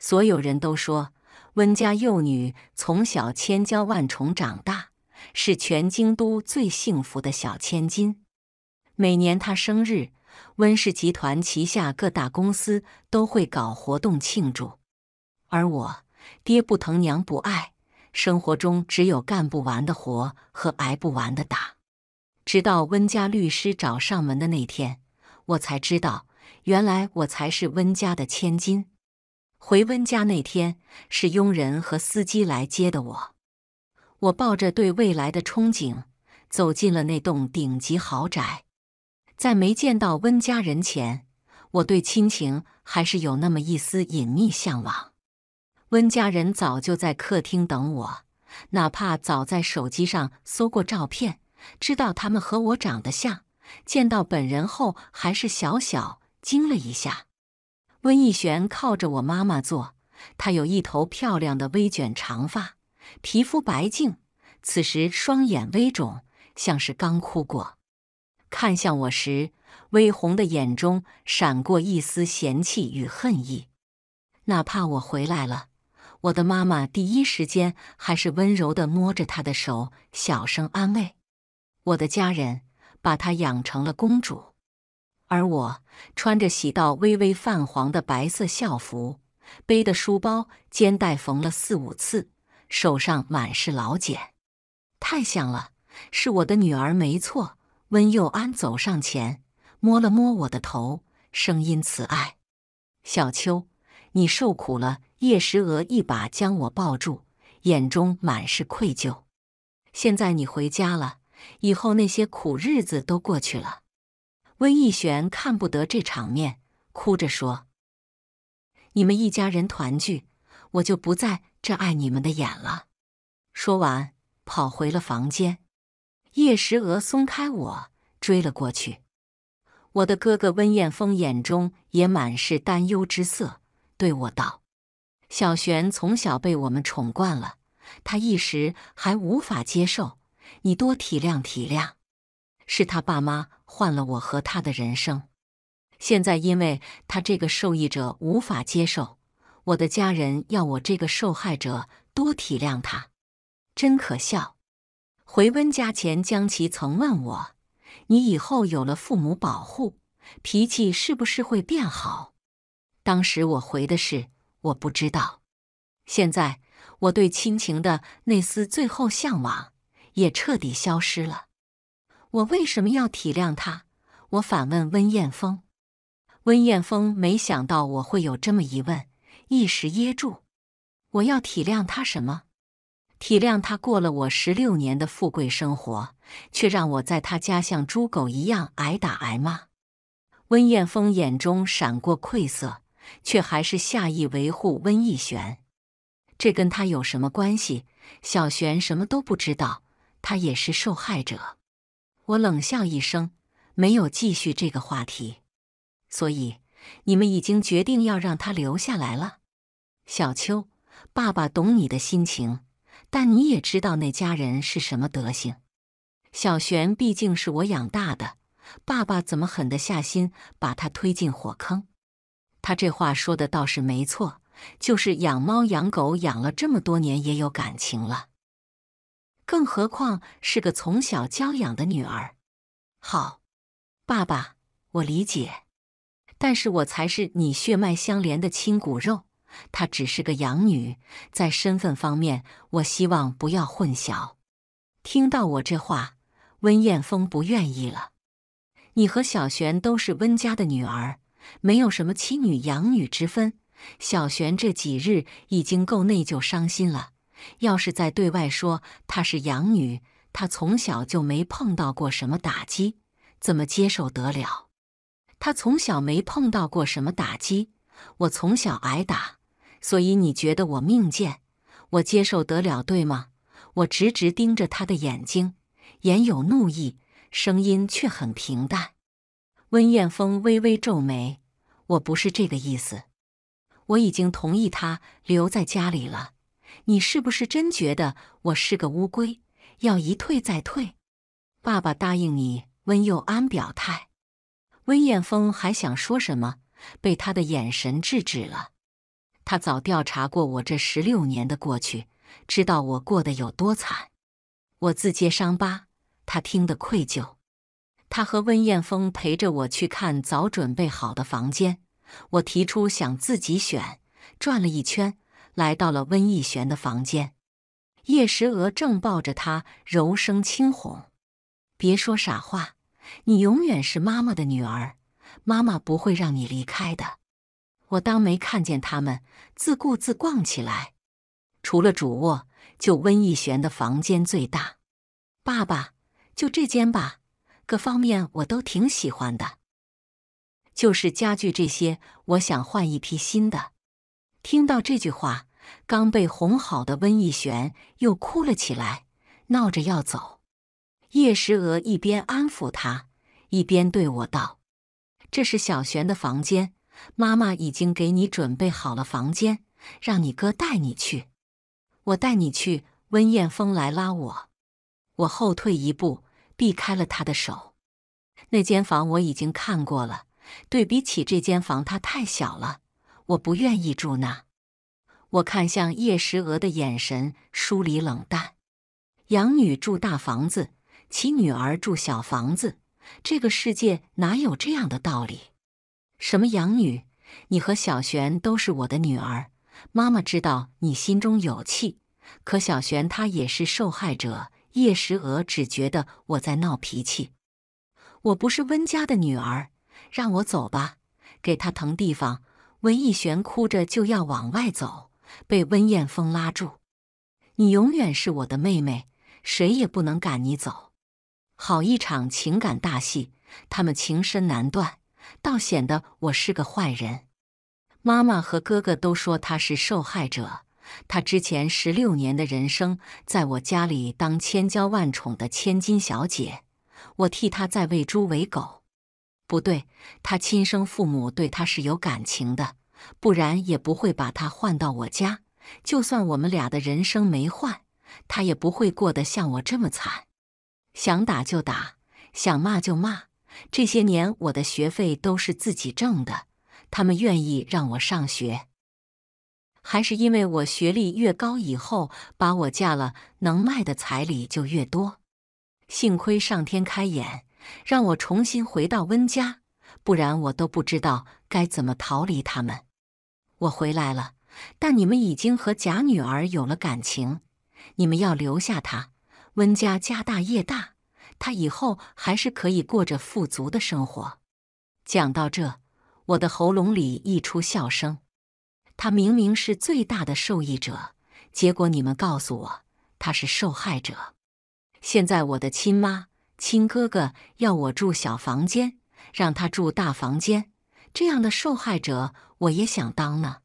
所有人都说，温家幼女从小千娇万宠长大，是全京都最幸福的小千金。每年她生日，温氏集团旗下各大公司都会搞活动庆祝。而我，爹不疼，娘不爱，生活中只有干不完的活和挨不完的打。直到温家律师找上门的那天，我才知道，原来我才是温家的千金。回温家那天，是佣人和司机来接的我。我抱着对未来的憧憬走进了那栋顶级豪宅。在没见到温家人前，我对亲情还是有那么一丝隐秘向往。温家人早就在客厅等我，哪怕早在手机上搜过照片，知道他们和我长得像，见到本人后还是小小惊了一下。温逸璇靠着我妈妈坐，她有一头漂亮的微卷长发，皮肤白净。此时双眼微肿，像是刚哭过。看向我时，微红的眼中闪过一丝嫌弃与恨意。哪怕我回来了，我的妈妈第一时间还是温柔的摸着她的手，小声安慰：“我的家人把她养成了公主。”而我穿着洗到微微泛黄的白色校服，背的书包肩带缝了四五次，手上满是老茧，太像了，是我的女儿没错。温幼安走上前，摸了摸我的头，声音慈爱：“小秋，你受苦了。”叶石娥一把将我抱住，眼中满是愧疚。现在你回家了，以后那些苦日子都过去了。温逸璇看不得这场面，哭着说：“你们一家人团聚，我就不在这碍你们的眼了。”说完，跑回了房间。叶石娥松开我，追了过去。我的哥哥温彦峰眼中也满是担忧之色，对我道：“小璇从小被我们宠惯了，他一时还无法接受，你多体谅体谅。”是他爸妈换了我和他的人生，现在因为他这个受益者无法接受，我的家人要我这个受害者多体谅他，真可笑。回温家前，江琪曾问我：“你以后有了父母保护，脾气是不是会变好？”当时我回的是：“我不知道。”现在我对亲情的那丝最后向往也彻底消失了。我为什么要体谅他？我反问温艳峰。温艳峰没想到我会有这么一问，一时噎住。我要体谅他什么？体谅他过了我十六年的富贵生活，却让我在他家像猪狗一样挨打挨骂。温艳峰眼中闪过愧色，却还是下意维护温逸玄。这跟他有什么关系？小璇什么都不知道，他也是受害者。我冷笑一声，没有继续这个话题。所以你们已经决定要让他留下来了。小秋，爸爸懂你的心情，但你也知道那家人是什么德行。小璇毕竟是我养大的，爸爸怎么狠得下心把他推进火坑？他这话说的倒是没错，就是养猫养狗养了这么多年也有感情了。更何况是个从小娇养的女儿。好，爸爸，我理解。但是我才是你血脉相连的亲骨肉，她只是个养女，在身份方面，我希望不要混淆。听到我这话，温艳峰不愿意了。你和小璇都是温家的女儿，没有什么亲女养女之分。小璇这几日已经够内疚伤心了。要是再对外说她是养女，她从小就没碰到过什么打击，怎么接受得了？她从小没碰到过什么打击，我从小挨打，所以你觉得我命贱，我接受得了，对吗？我直直盯着他的眼睛，眼有怒意，声音却很平淡。温彦峰微微皱眉：“我不是这个意思，我已经同意她留在家里了。”你是不是真觉得我是个乌龟，要一退再退？爸爸答应你，温幼安表态。温彦峰还想说什么，被他的眼神制止了。他早调查过我这十六年的过去，知道我过得有多惨。我自揭伤疤，他听得愧疚。他和温彦峰陪着我去看早准备好的房间，我提出想自己选，转了一圈。来到了温逸璇的房间，叶石娥正抱着他柔声轻哄：“别说傻话，你永远是妈妈的女儿，妈妈不会让你离开的。”我当没看见他们，自顾自逛起来。除了主卧，就温逸璇的房间最大。爸爸，就这间吧，各方面我都挺喜欢的，就是家具这些，我想换一批新的。听到这句话，刚被哄好的温逸璇又哭了起来，闹着要走。叶时娥一边安抚他，一边对我道：“这是小璇的房间，妈妈已经给你准备好了房间，让你哥带你去。”“我带你去。”温艳峰来拉我，我后退一步，避开了他的手。那间房我已经看过了，对比起这间房，它太小了。我不愿意住那。我看向叶石娥的眼神疏离冷淡。养女住大房子，其女儿住小房子，这个世界哪有这样的道理？什么养女？你和小璇都是我的女儿。妈妈知道你心中有气，可小璇她也是受害者。叶石娥只觉得我在闹脾气。我不是温家的女儿，让我走吧，给她腾地方。温逸璇哭着就要往外走，被温彦峰拉住：“你永远是我的妹妹，谁也不能赶你走。”好一场情感大戏，他们情深难断，倒显得我是个坏人。妈妈和哥哥都说她是受害者。她之前十六年的人生，在我家里当千娇万宠的千金小姐，我替她在喂猪喂狗。不对，他亲生父母对他是有感情的，不然也不会把他换到我家。就算我们俩的人生没换，他也不会过得像我这么惨。想打就打，想骂就骂。这些年我的学费都是自己挣的，他们愿意让我上学，还是因为我学历越高，以后把我嫁了，能卖的彩礼就越多。幸亏上天开眼。让我重新回到温家，不然我都不知道该怎么逃离他们。我回来了，但你们已经和假女儿有了感情，你们要留下她。温家家大业大，她以后还是可以过着富足的生活。讲到这，我的喉咙里溢出笑声。她明明是最大的受益者，结果你们告诉我她是受害者。现在我的亲妈。亲哥哥要我住小房间，让他住大房间，这样的受害者我也想当呢。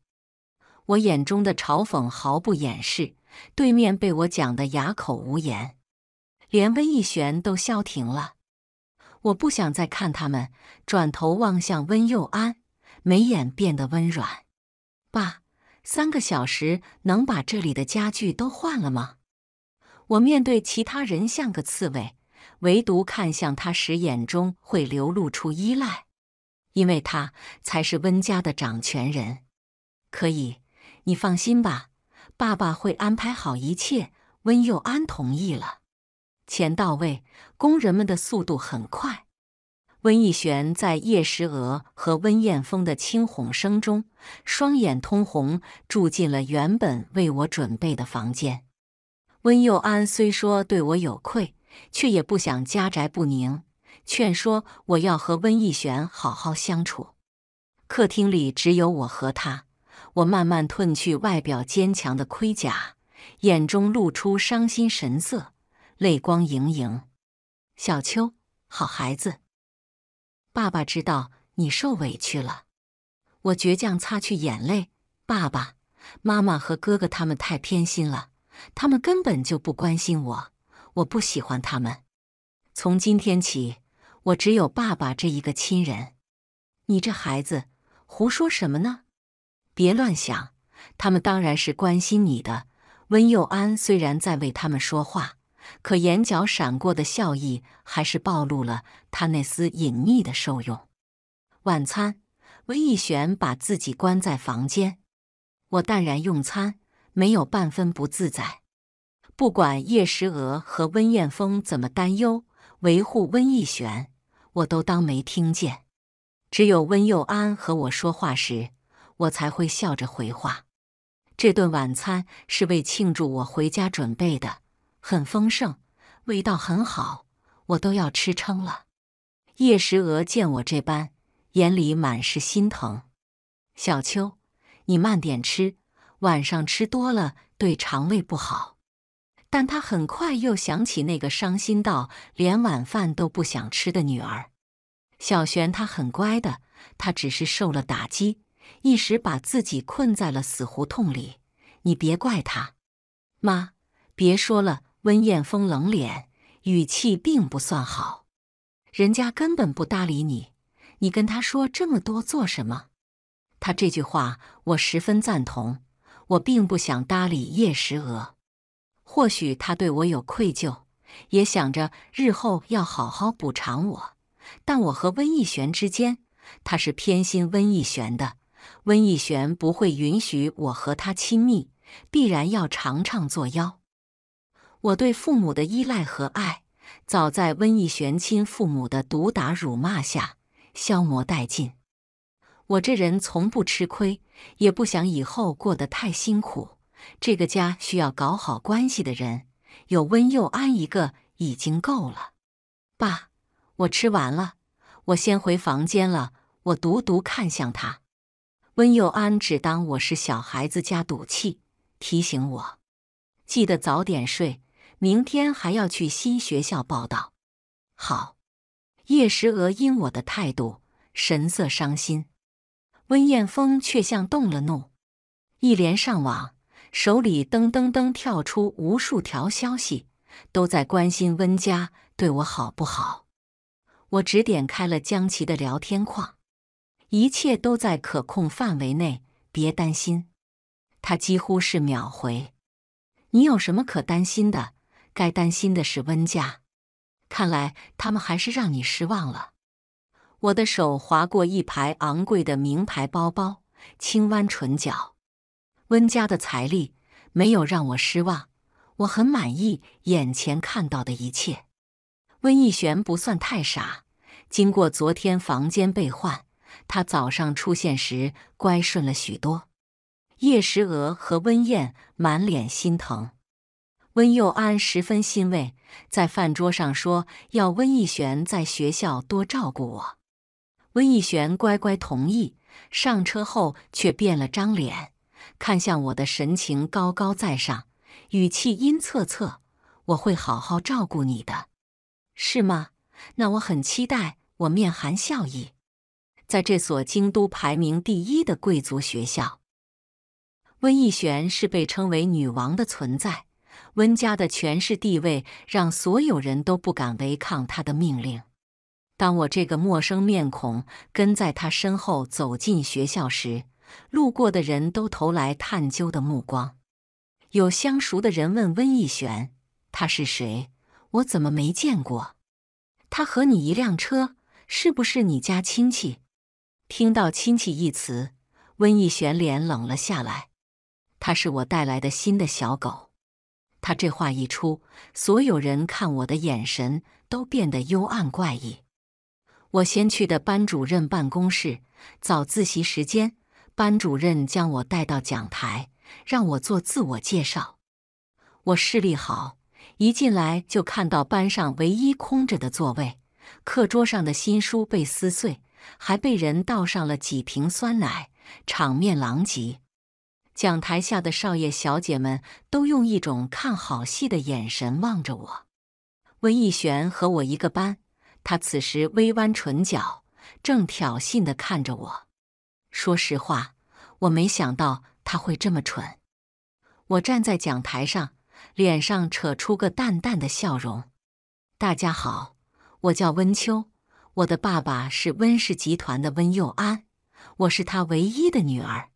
我眼中的嘲讽毫不掩饰，对面被我讲得哑口无言，连温逸玄都消停了。我不想再看他们，转头望向温佑安，眉眼变得温软。爸，三个小时能把这里的家具都换了吗？我面对其他人像个刺猬。唯独看向他时，眼中会流露出依赖，因为他才是温家的掌权人。可以，你放心吧，爸爸会安排好一切。温佑安同意了，钱到位，工人们的速度很快。温逸璇在叶石娥和温彦峰的轻哄声中，双眼通红，住进了原本为我准备的房间。温佑安虽说对我有愧。却也不想家宅不宁，劝说我要和温逸璇好好相处。客厅里只有我和他，我慢慢褪去外表坚强的盔甲，眼中露出伤心神色，泪光盈盈。小秋，好孩子，爸爸知道你受委屈了。我倔强擦去眼泪，爸爸、妈妈和哥哥他们太偏心了，他们根本就不关心我。我不喜欢他们。从今天起，我只有爸爸这一个亲人。你这孩子，胡说什么呢？别乱想，他们当然是关心你的。温佑安虽然在为他们说话，可眼角闪过的笑意还是暴露了他那丝隐秘的受用。晚餐，温逸璇把自己关在房间，我淡然用餐，没有半分不自在。不管叶石娥和温彦峰怎么担忧，维护温逸璇，我都当没听见。只有温佑安和我说话时，我才会笑着回话。这顿晚餐是为庆祝我回家准备的，很丰盛，味道很好，我都要吃撑了。叶石娥见我这般，眼里满是心疼。小秋，你慢点吃，晚上吃多了对肠胃不好。但他很快又想起那个伤心到连晚饭都不想吃的女儿小璇，她很乖的，她只是受了打击，一时把自己困在了死胡同里。你别怪她，妈，别说了。温艳峰冷脸，语气并不算好，人家根本不搭理你，你跟他说这么多做什么？他这句话我十分赞同，我并不想搭理叶石娥。或许他对我有愧疚，也想着日后要好好补偿我。但我和温逸璇之间，他是偏心温逸璇的，温逸璇不会允许我和他亲密，必然要常常作妖。我对父母的依赖和爱，早在温逸璇亲父母的毒打辱骂下消磨殆尽。我这人从不吃亏，也不想以后过得太辛苦。这个家需要搞好关系的人，有温佑安一个已经够了。爸，我吃完了，我先回房间了。我独独看向他，温佑安只当我是小孩子家赌气，提醒我记得早点睡，明天还要去新学校报道。好。叶时娥因我的态度神色伤心，温彦峰却像动了怒，一连上网。手里噔噔噔跳出无数条消息，都在关心温家对我好不好。我只点开了江琪的聊天框，一切都在可控范围内，别担心。他几乎是秒回：“你有什么可担心的？该担心的是温家。看来他们还是让你失望了。”我的手划过一排昂贵的名牌包包，轻弯唇角。温家的财力没有让我失望，我很满意眼前看到的一切。温逸璇不算太傻，经过昨天房间被换，他早上出现时乖顺了许多。叶时娥和温燕满脸心疼，温佑安十分欣慰，在饭桌上说要温逸璇在学校多照顾我。温逸璇乖乖同意，上车后却变了张脸。看向我的神情高高在上，语气阴恻恻。我会好好照顾你的，是吗？那我很期待。我面含笑意，在这所京都排名第一的贵族学校，温逸璇是被称为女王的存在。温家的权势地位让所有人都不敢违抗她的命令。当我这个陌生面孔跟在她身后走进学校时。路过的人都投来探究的目光，有相熟的人问温逸璇：“他是谁？我怎么没见过？他和你一辆车，是不是你家亲戚？”听到“亲戚”一词，温逸璇脸冷了下来：“他是我带来的新的小狗。”他这话一出，所有人看我的眼神都变得幽暗怪异。我先去的班主任办公室，早自习时间。班主任将我带到讲台，让我做自我介绍。我视力好，一进来就看到班上唯一空着的座位，课桌上的新书被撕碎，还被人倒上了几瓶酸奶，场面狼藉。讲台下的少爷小姐们都用一种看好戏的眼神望着我。温逸璇和我一个班，他此时微弯唇角，正挑衅地看着我。说实话，我没想到他会这么蠢。我站在讲台上，脸上扯出个淡淡的笑容。大家好，我叫温秋，我的爸爸是温氏集团的温佑安，我是他唯一的女儿。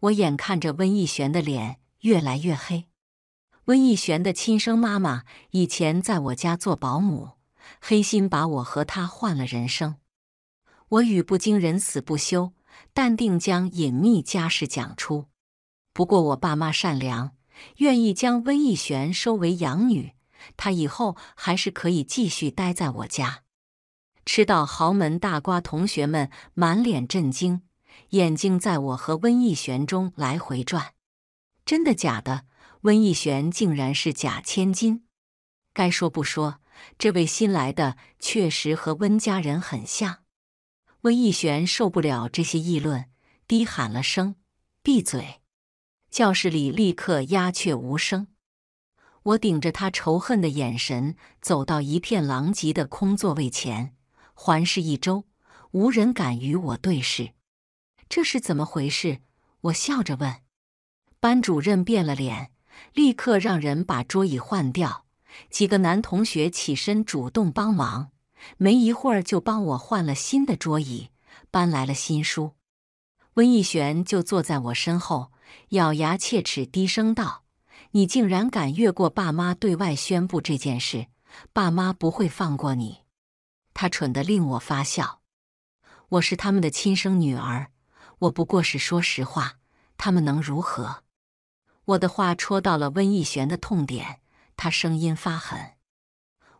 我眼看着温逸璇的脸越来越黑。温逸璇的亲生妈妈以前在我家做保姆，黑心把我和他换了人生。我语不惊人死不休。淡定将隐秘家事讲出。不过我爸妈善良，愿意将温逸璇收为养女，她以后还是可以继续待在我家。吃到豪门大瓜，同学们满脸震惊，眼睛在我和温逸璇中来回转。真的假的？温逸璇竟然是假千金？该说不说，这位新来的确实和温家人很像。郭逸玄受不了这些议论，低喊了声：“闭嘴！”教室里立刻鸦雀无声。我顶着他仇恨的眼神，走到一片狼藉的空座位前，环视一周，无人敢与我对视。这是怎么回事？我笑着问。班主任变了脸，立刻让人把桌椅换掉。几个男同学起身主动帮忙。没一会儿就帮我换了新的桌椅，搬来了新书。温逸璇就坐在我身后，咬牙切齿低声道：“你竟然敢越过爸妈对外宣布这件事，爸妈不会放过你。”他蠢得令我发笑。我是他们的亲生女儿，我不过是说实话，他们能如何？我的话戳到了温逸璇的痛点，他声音发狠。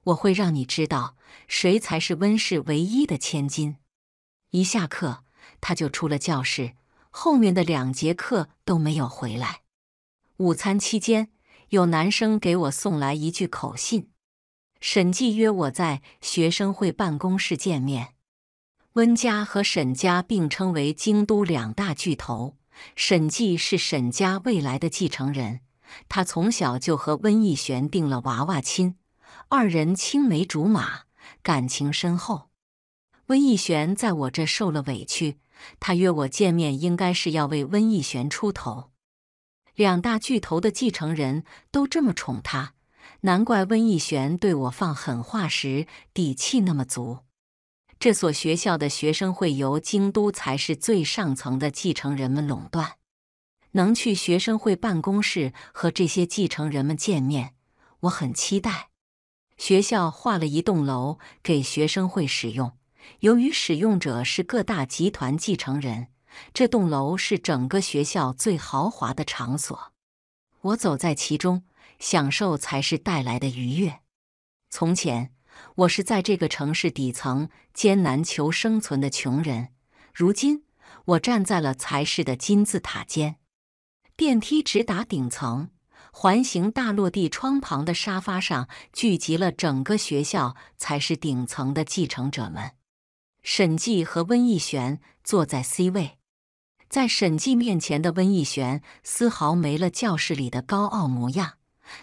我会让你知道谁才是温氏唯一的千金。一下课，他就出了教室，后面的两节课都没有回来。午餐期间，有男生给我送来一句口信：沈记约我在学生会办公室见面。温家和沈家并称为京都两大巨头，沈记是沈家未来的继承人，他从小就和温逸璇定了娃娃亲。二人青梅竹马，感情深厚。温逸玄在我这受了委屈，他约我见面，应该是要为温逸玄出头。两大巨头的继承人都这么宠他，难怪温逸玄对我放狠话时底气那么足。这所学校的学生会由京都才是最上层的继承人们垄断，能去学生会办公室和这些继承人们见面，我很期待。学校划了一栋楼给学生会使用，由于使用者是各大集团继承人，这栋楼是整个学校最豪华的场所。我走在其中，享受才是带来的愉悦。从前，我是在这个城市底层艰难求生存的穷人，如今我站在了财市的金字塔尖。电梯直达顶层。环形大落地窗旁的沙发上，聚集了整个学校才是顶层的继承者们。沈寂和温逸璇坐在 C 位，在沈寂面前的温逸璇丝毫没了教室里的高傲模样，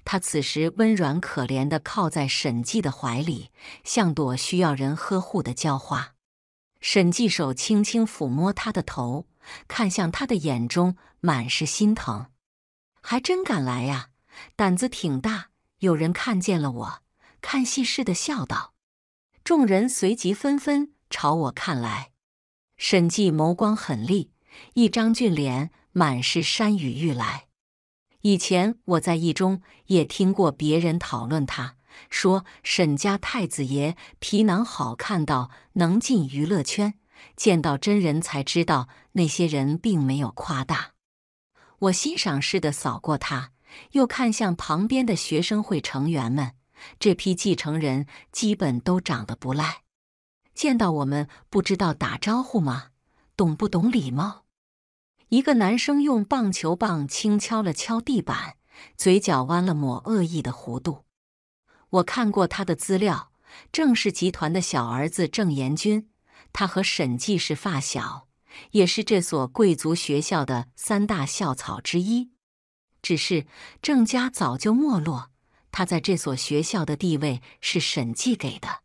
他此时温软可怜的靠在沈寂的怀里，像朵需要人呵护的娇花。沈寂手轻轻抚摸他的头，看向他的眼中满是心疼。还真敢来呀，胆子挺大。有人看见了我，看戏似的笑道。众人随即纷纷朝我看来。沈记眸光狠厉，一张俊脸满是山雨欲来。以前我在一中也听过别人讨论，他说沈家太子爷皮囊好看到能进娱乐圈，见到真人才知道那些人并没有夸大。我欣赏似的扫过他，又看向旁边的学生会成员们。这批继承人基本都长得不赖。见到我们不知道打招呼吗？懂不懂礼貌？一个男生用棒球棒轻敲了敲地板，嘴角弯了抹恶意的弧度。我看过他的资料，正是集团的小儿子郑延军。他和沈记是发小。也是这所贵族学校的三大校草之一，只是郑家早就没落，他在这所学校的地位是沈记给的。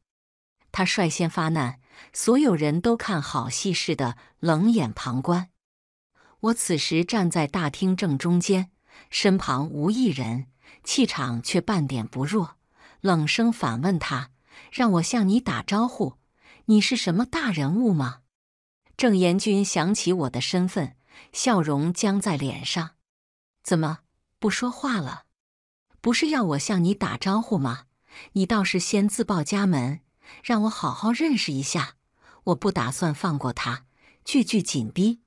他率先发难，所有人都看好戏似的冷眼旁观。我此时站在大厅正中间，身旁无一人，气场却半点不弱，冷声反问他：“让我向你打招呼，你是什么大人物吗？”郑严君想起我的身份，笑容僵在脸上。怎么不说话了？不是要我向你打招呼吗？你倒是先自报家门，让我好好认识一下。我不打算放过他，句句紧逼。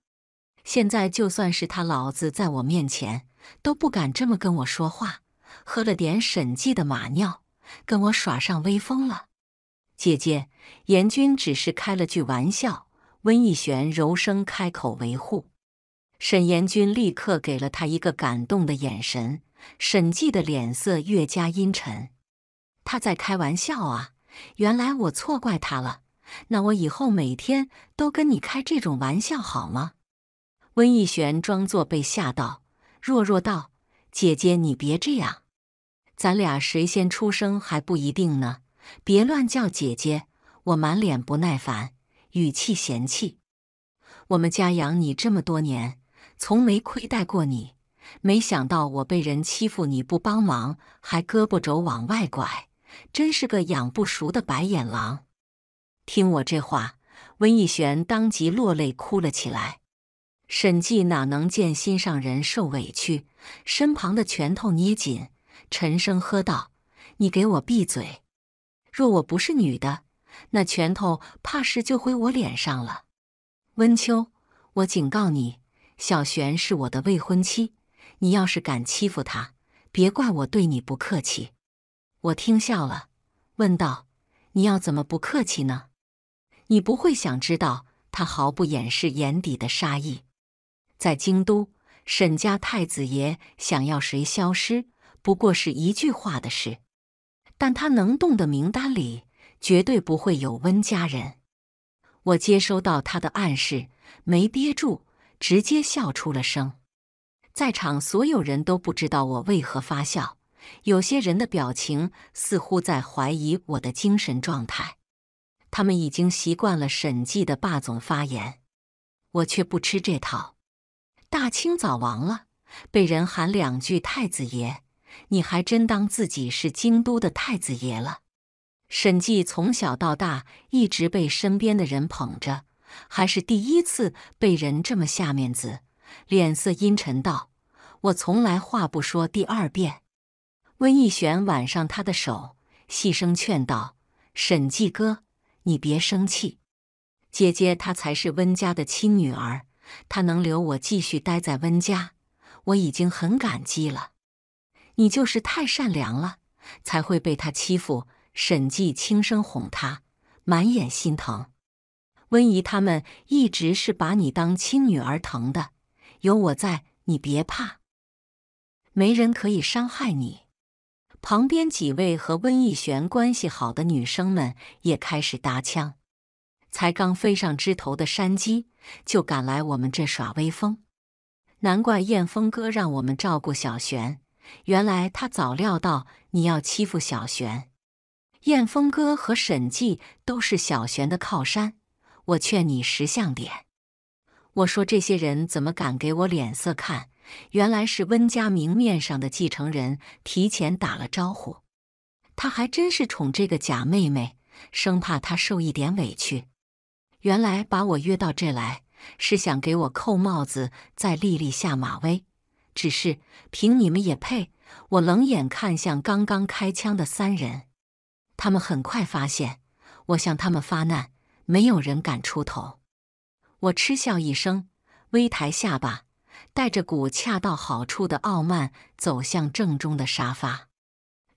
现在就算是他老子在我面前都不敢这么跟我说话。喝了点沈记的马尿，跟我耍上威风了。姐姐，严军只是开了句玩笑。温逸璇柔声开口维护，沈延君立刻给了他一个感动的眼神。沈记的脸色越加阴沉。他在开玩笑啊！原来我错怪他了。那我以后每天都跟你开这种玩笑好吗？温逸璇装作被吓到，弱弱道：“姐姐，你别这样，咱俩谁先出生还不一定呢。别乱叫姐姐，我满脸不耐烦。”语气嫌弃：“我们家养你这么多年，从没亏待过你。没想到我被人欺负，你不帮忙，还胳膊肘往外拐，真是个养不熟的白眼狼。”听我这话，温逸璇当即落泪哭了起来。沈寂哪能见心上人受委屈，身旁的拳头捏紧，沉声喝道：“你给我闭嘴！若我不是女的。”那拳头怕是就挥我脸上了，温秋，我警告你，小璇是我的未婚妻，你要是敢欺负她，别怪我对你不客气。我听笑了，问道：“你要怎么不客气呢？”你不会想知道，他毫不掩饰眼底的杀意。在京都，沈家太子爷想要谁消失，不过是一句话的事。但他能动的名单里。绝对不会有温家人，我接收到他的暗示，没憋住，直接笑出了声。在场所有人都不知道我为何发笑，有些人的表情似乎在怀疑我的精神状态。他们已经习惯了审计的霸总发言，我却不吃这套。大清早亡了，被人喊两句太子爷，你还真当自己是京都的太子爷了？沈记从小到大一直被身边的人捧着，还是第一次被人这么下面子，脸色阴沉道：“我从来话不说第二遍。”温逸璇挽上他的手，细声劝道：“沈记哥，你别生气，姐姐她才是温家的亲女儿，她能留我继续待在温家，我已经很感激了。你就是太善良了，才会被她欺负。”沈记轻声哄她，满眼心疼。温姨他们一直是把你当亲女儿疼的，有我在，你别怕，没人可以伤害你。旁边几位和温逸璇关系好的女生们也开始搭腔。才刚飞上枝头的山鸡，就赶来我们这耍威风。难怪燕峰哥让我们照顾小璇，原来他早料到你要欺负小璇。燕峰哥和沈记都是小璇的靠山，我劝你识相点。我说这些人怎么敢给我脸色看？原来是温家明面上的继承人提前打了招呼。他还真是宠这个假妹妹，生怕她受一点委屈。原来把我约到这来，是想给我扣帽子，再立立下马威。只是凭你们也配？我冷眼看向刚刚开枪的三人。他们很快发现我向他们发难，没有人敢出头。我嗤笑一声，微抬下巴，带着股恰到好处的傲慢走向正中的沙发。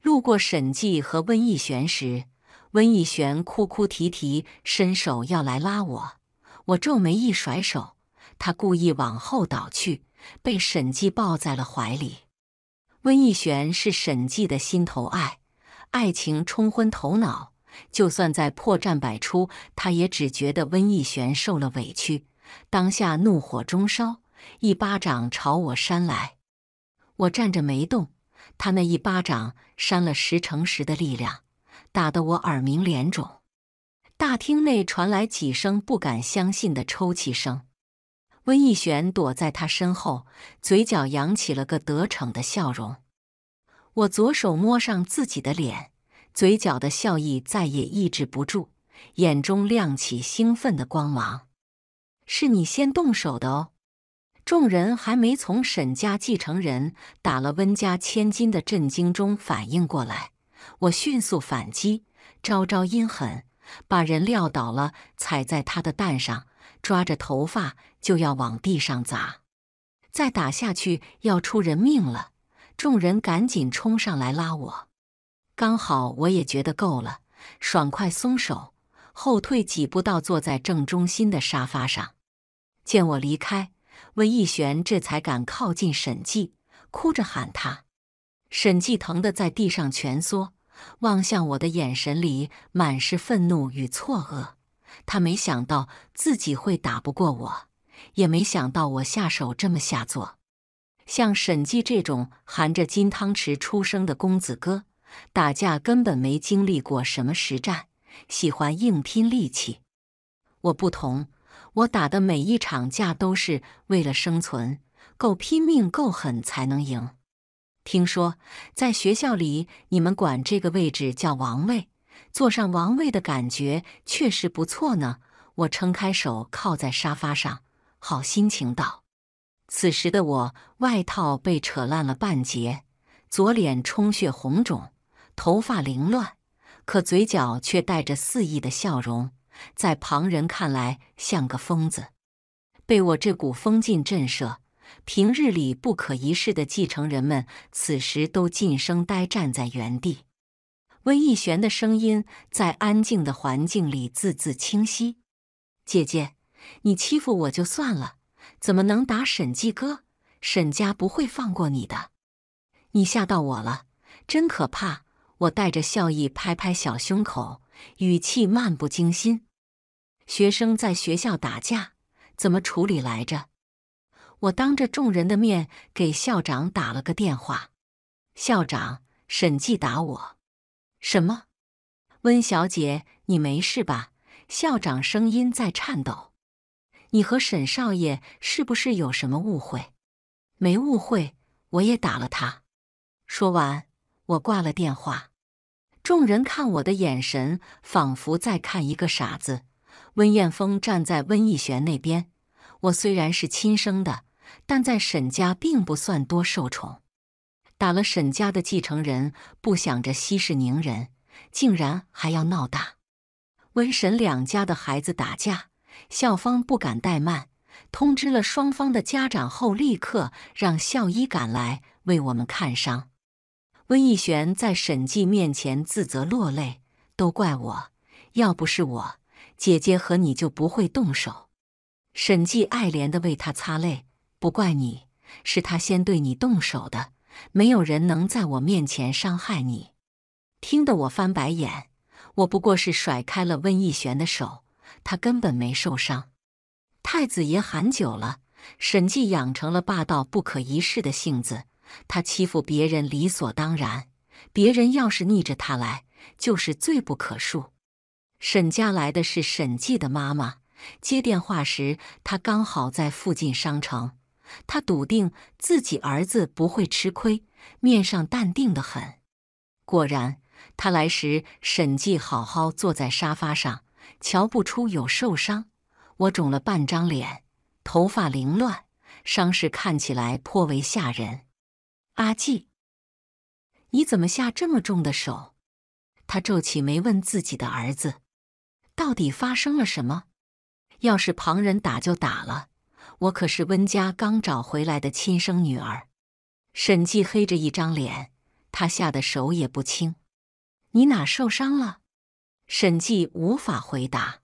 路过沈记和温逸璇时，温逸璇哭哭啼啼，伸手要来拉我。我皱眉一甩手，他故意往后倒去，被沈记抱在了怀里。温逸璇是沈记的心头爱。爱情冲昏头脑，就算在破绽百出，他也只觉得温逸璇受了委屈。当下怒火中烧，一巴掌朝我扇来。我站着没动，他那一巴掌扇了十成十的力量，打得我耳鸣脸肿。大厅内传来几声不敢相信的抽泣声。温逸璇躲在他身后，嘴角扬起了个得逞的笑容。我左手摸上自己的脸，嘴角的笑意再也抑制不住，眼中亮起兴奋的光芒。是你先动手的哦！众人还没从沈家继承人打了温家千金的震惊中反应过来，我迅速反击，招招阴狠，把人撂倒了，踩在他的蛋上，抓着头发就要往地上砸。再打下去要出人命了。众人赶紧冲上来拉我，刚好我也觉得够了，爽快松手，后退几步到坐在正中心的沙发上。见我离开，温逸璇这才敢靠近沈寂，哭着喊他。沈寂疼的在地上蜷缩，望向我的眼神里满是愤怒与错愕。他没想到自己会打不过我，也没想到我下手这么下作。像沈记这种含着金汤匙出生的公子哥，打架根本没经历过什么实战，喜欢硬拼力气。我不同，我打的每一场架都是为了生存，够拼命、够狠才能赢。听说在学校里，你们管这个位置叫王位，坐上王位的感觉确实不错呢。我撑开手，靠在沙发上，好心情道。此时的我，外套被扯烂了半截，左脸充血红肿，头发凌乱，可嘴角却带着肆意的笑容，在旁人看来像个疯子。被我这股风劲震慑，平日里不可一世的继承人们此时都噤声呆站在原地。温逸璇的声音在安静的环境里字字清晰：“姐姐，你欺负我就算了。”怎么能打沈计哥？沈家不会放过你的！你吓到我了，真可怕！我带着笑意拍拍小胸口，语气漫不经心。学生在学校打架怎么处理来着？我当着众人的面给校长打了个电话。校长，沈记打我，什么？温小姐，你没事吧？校长声音在颤抖。你和沈少爷是不是有什么误会？没误会，我也打了他。说完，我挂了电话。众人看我的眼神仿佛在看一个傻子。温彦峰站在温逸璇那边。我虽然是亲生的，但在沈家并不算多受宠。打了沈家的继承人，不想着息事宁人，竟然还要闹大。温沈两家的孩子打架。校方不敢怠慢，通知了双方的家长后，立刻让校医赶来为我们看伤。温逸璇在沈寂面前自责落泪：“都怪我，要不是我，姐姐和你就不会动手。”沈寂爱怜的为他擦泪：“不怪你，是他先对你动手的。没有人能在我面前伤害你。”听得我翻白眼，我不过是甩开了温逸璇的手。他根本没受伤。太子爷喊久了，沈记养成了霸道不可一世的性子，他欺负别人理所当然，别人要是逆着他来，就是罪不可恕。沈家来的是沈记的妈妈，接电话时他刚好在附近商城，他笃定自己儿子不会吃亏，面上淡定的很。果然，他来时沈记好好坐在沙发上。瞧不出有受伤，我肿了半张脸，头发凌乱，伤势看起来颇为吓人。阿季，你怎么下这么重的手？他皱起眉问自己的儿子：“到底发生了什么？要是旁人打就打了，我可是温家刚找回来的亲生女儿。”沈季黑着一张脸，他吓得手也不轻。你哪受伤了？沈记无法回答，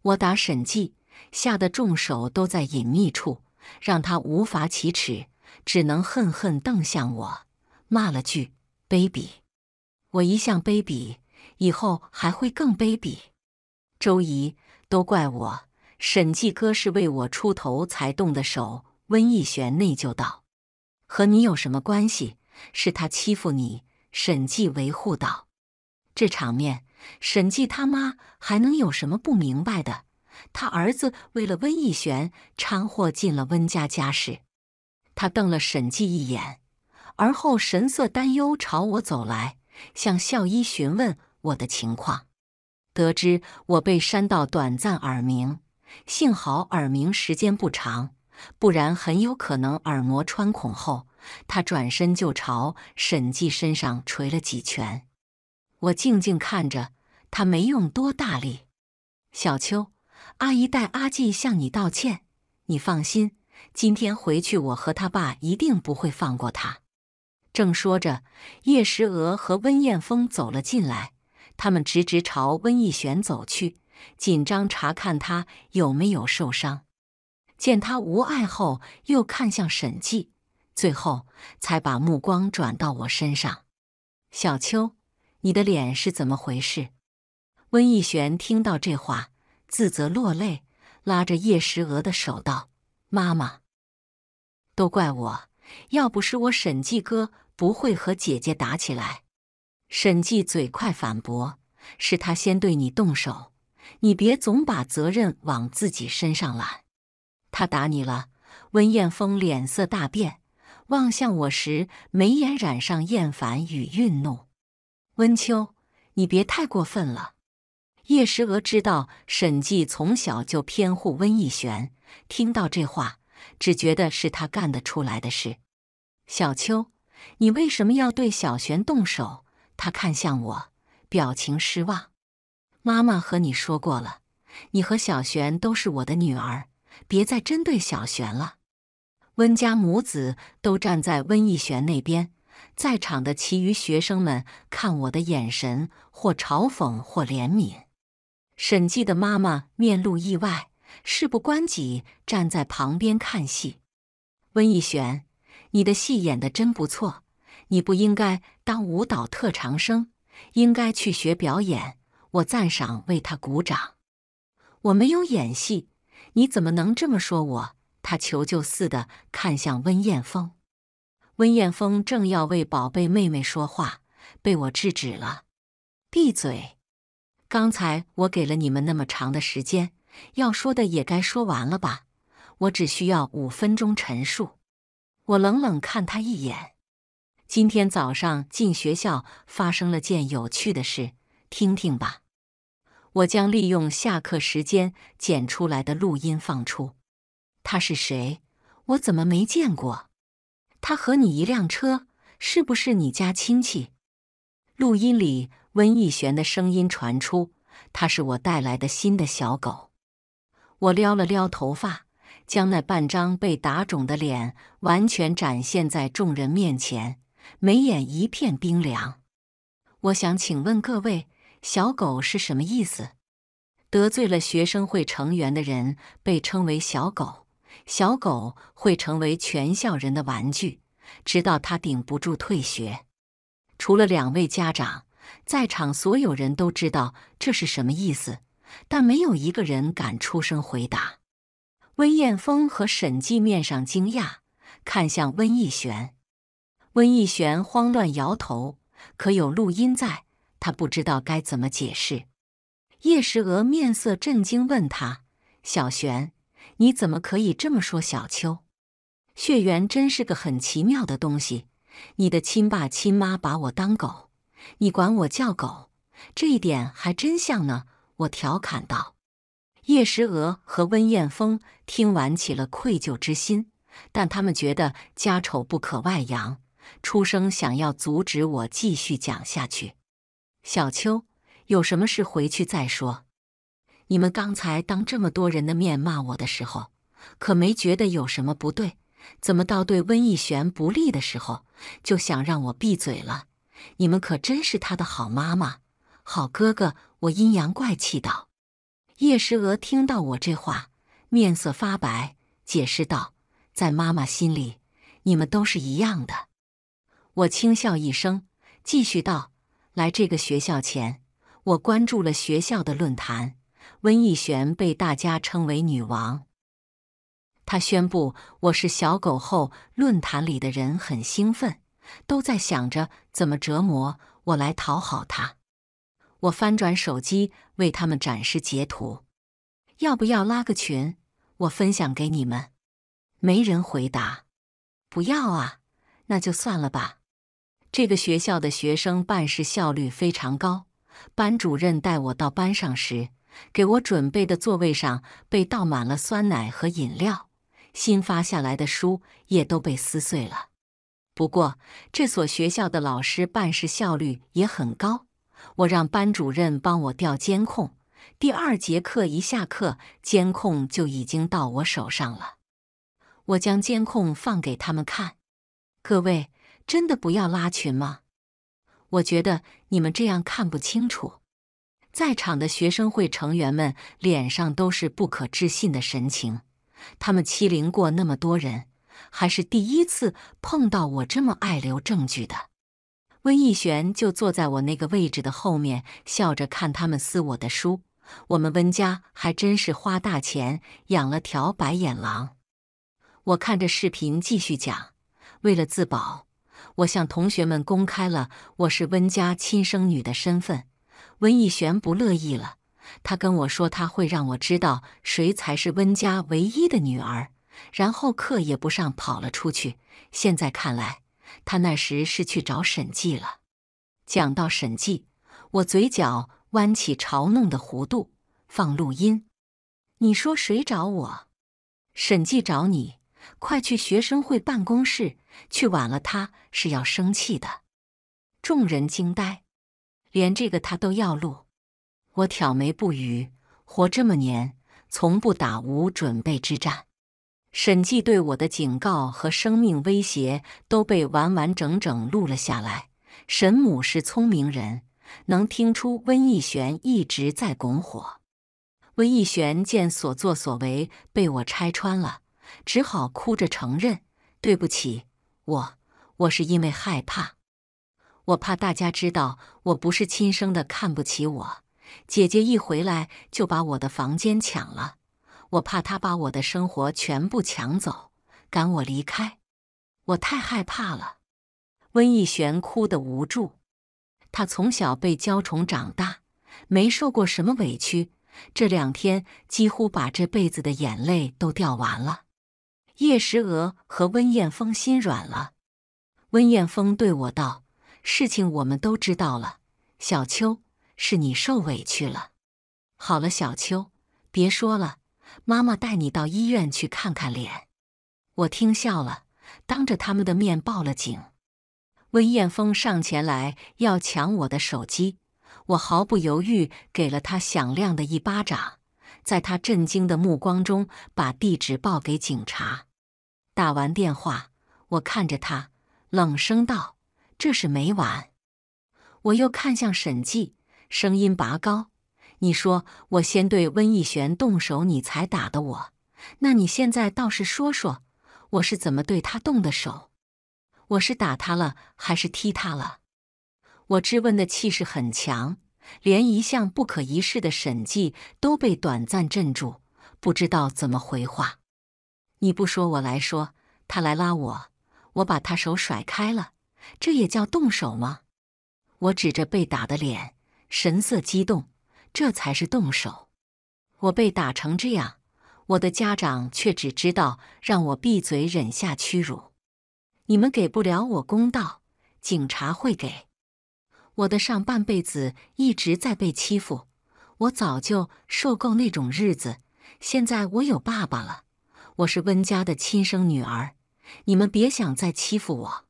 我打沈记，吓得众手都在隐秘处，让他无法启齿，只能恨恨瞪向我，骂了句“卑鄙”。我一向卑鄙，以后还会更卑鄙。周怡，都怪我，沈记哥是为我出头才动的手。温逸璇内疚道：“和你有什么关系？是他欺负你。”沈记维护道：“这场面。”沈记他妈还能有什么不明白的？他儿子为了温逸璇掺和进了温家家事，他瞪了沈记一眼，而后神色担忧朝我走来，向校医询问我的情况。得知我被扇到短暂耳鸣，幸好耳鸣时间不长，不然很有可能耳膜穿孔后，他转身就朝沈记身上捶了几拳。我静静看着他，没用多大力。小秋，阿姨代阿季向你道歉。你放心，今天回去，我和他爸一定不会放过他。正说着，叶石娥和温彦峰走了进来，他们直直朝温逸璇走去，紧张查看他有没有受伤。见他无碍后，又看向沈记，最后才把目光转到我身上。小秋。你的脸是怎么回事？温逸璇听到这话，自责落泪，拉着叶时娥的手道：“妈妈，都怪我，要不是我沈记哥，不会和姐姐打起来。”沈记嘴快反驳：“是他先对你动手，你别总把责任往自己身上揽。”他打你了。温彦峰脸色大变，望向我时，眉眼染上厌烦与愠怒。温秋，你别太过分了。叶石娥知道沈记从小就偏护温逸璇，听到这话，只觉得是他干得出来的事。小秋，你为什么要对小璇动手？他看向我，表情失望。妈妈和你说过了，你和小璇都是我的女儿，别再针对小璇了。温家母子都站在温逸璇那边。在场的其余学生们看我的眼神，或嘲讽，或怜悯。沈记的妈妈面露意外，事不关己，站在旁边看戏。温逸璇，你的戏演的真不错，你不应该当舞蹈特长生，应该去学表演。我赞赏，为他鼓掌。我没有演戏，你怎么能这么说我？他求救似的看向温彦峰。温彦峰正要为宝贝妹妹说话，被我制止了。闭嘴！刚才我给了你们那么长的时间，要说的也该说完了吧？我只需要五分钟陈述。我冷冷看他一眼。今天早上进学校发生了件有趣的事，听听吧。我将利用下课时间剪出来的录音放出。他是谁？我怎么没见过？他和你一辆车，是不是你家亲戚？录音里温逸璇的声音传出：“他是我带来的新的小狗。”我撩了撩头发，将那半张被打肿的脸完全展现在众人面前，眉眼一片冰凉。我想请问各位：“小狗是什么意思？”得罪了学生会成员的人被称为“小狗”。小狗会成为全校人的玩具，直到他顶不住退学。除了两位家长，在场所有人都知道这是什么意思，但没有一个人敢出声回答。温彦峰和沈记面上惊讶，看向温逸璇。温逸璇慌乱摇头，可有录音在？他不知道该怎么解释。叶时娥面色震惊，问他：“小璇。”你怎么可以这么说，小秋？血缘真是个很奇妙的东西。你的亲爸亲妈把我当狗，你管我叫狗，这一点还真像呢。我调侃道。叶石娥和温彦峰听完起了愧疚之心，但他们觉得家丑不可外扬，出声想要阻止我继续讲下去。小秋，有什么事回去再说。你们刚才当这么多人的面骂我的时候，可没觉得有什么不对？怎么到对温逸璇不利的时候，就想让我闭嘴了？你们可真是他的好妈妈、好哥哥！我阴阳怪气道。叶石娥听到我这话，面色发白，解释道：“在妈妈心里，你们都是一样的。”我轻笑一声，继续道：“来这个学校前，我关注了学校的论坛。”温逸璇被大家称为女王。她宣布我是小狗后，论坛里的人很兴奋，都在想着怎么折磨我来讨好她。我翻转手机为他们展示截图，要不要拉个群？我分享给你们。没人回答。不要啊，那就算了吧。这个学校的学生办事效率非常高。班主任带我到班上时。给我准备的座位上被倒满了酸奶和饮料，新发下来的书也都被撕碎了。不过这所学校的老师办事效率也很高，我让班主任帮我调监控，第二节课一下课，监控就已经到我手上了。我将监控放给他们看，各位真的不要拉群吗？我觉得你们这样看不清楚。在场的学生会成员们脸上都是不可置信的神情。他们欺凌过那么多人，还是第一次碰到我这么爱留证据的。温逸璇就坐在我那个位置的后面，笑着看他们撕我的书。我们温家还真是花大钱养了条白眼狼。我看着视频继续讲。为了自保，我向同学们公开了我是温家亲生女的身份。温逸璇不乐意了，他跟我说他会让我知道谁才是温家唯一的女儿，然后课也不上跑了出去。现在看来，他那时是去找沈记了。讲到沈记，我嘴角弯起嘲弄的弧度，放录音：“你说谁找我？沈记找你，快去学生会办公室，去晚了他是要生气的。”众人惊呆。连这个他都要录，我挑眉不语。活这么年，从不打无准备之战。沈记对我的警告和生命威胁都被完完整整录了下来。沈母是聪明人，能听出温逸璇一直在拱火。温逸璇见所作所为被我拆穿了，只好哭着承认：“对不起，我我是因为害怕。”我怕大家知道我不是亲生的，看不起我。姐姐一回来就把我的房间抢了，我怕她把我的生活全部抢走，赶我离开。我太害怕了。温逸璇哭得无助，他从小被娇宠长大，没受过什么委屈，这两天几乎把这辈子的眼泪都掉完了。叶时娥和温彦峰心软了，温彦峰对我道。事情我们都知道了，小秋，是你受委屈了。好了，小秋，别说了，妈妈带你到医院去看看脸。我听笑了，当着他们的面报了警。温彦峰上前来要抢我的手机，我毫不犹豫给了他响亮的一巴掌，在他震惊的目光中把地址报给警察。打完电话，我看着他，冷声道。这是没完！我又看向沈记，声音拔高：“你说我先对温逸璇动手，你才打的我。那你现在倒是说说，我是怎么对他动的手？我是打他了，还是踢他了？”我质问的气势很强，连一向不可一世的沈记都被短暂镇住，不知道怎么回话。你不说，我来说。他来拉我，我把他手甩开了。这也叫动手吗？我指着被打的脸，神色激动。这才是动手。我被打成这样，我的家长却只知道让我闭嘴，忍下屈辱。你们给不了我公道，警察会给。我的上半辈子一直在被欺负，我早就受够那种日子。现在我有爸爸了，我是温家的亲生女儿，你们别想再欺负我。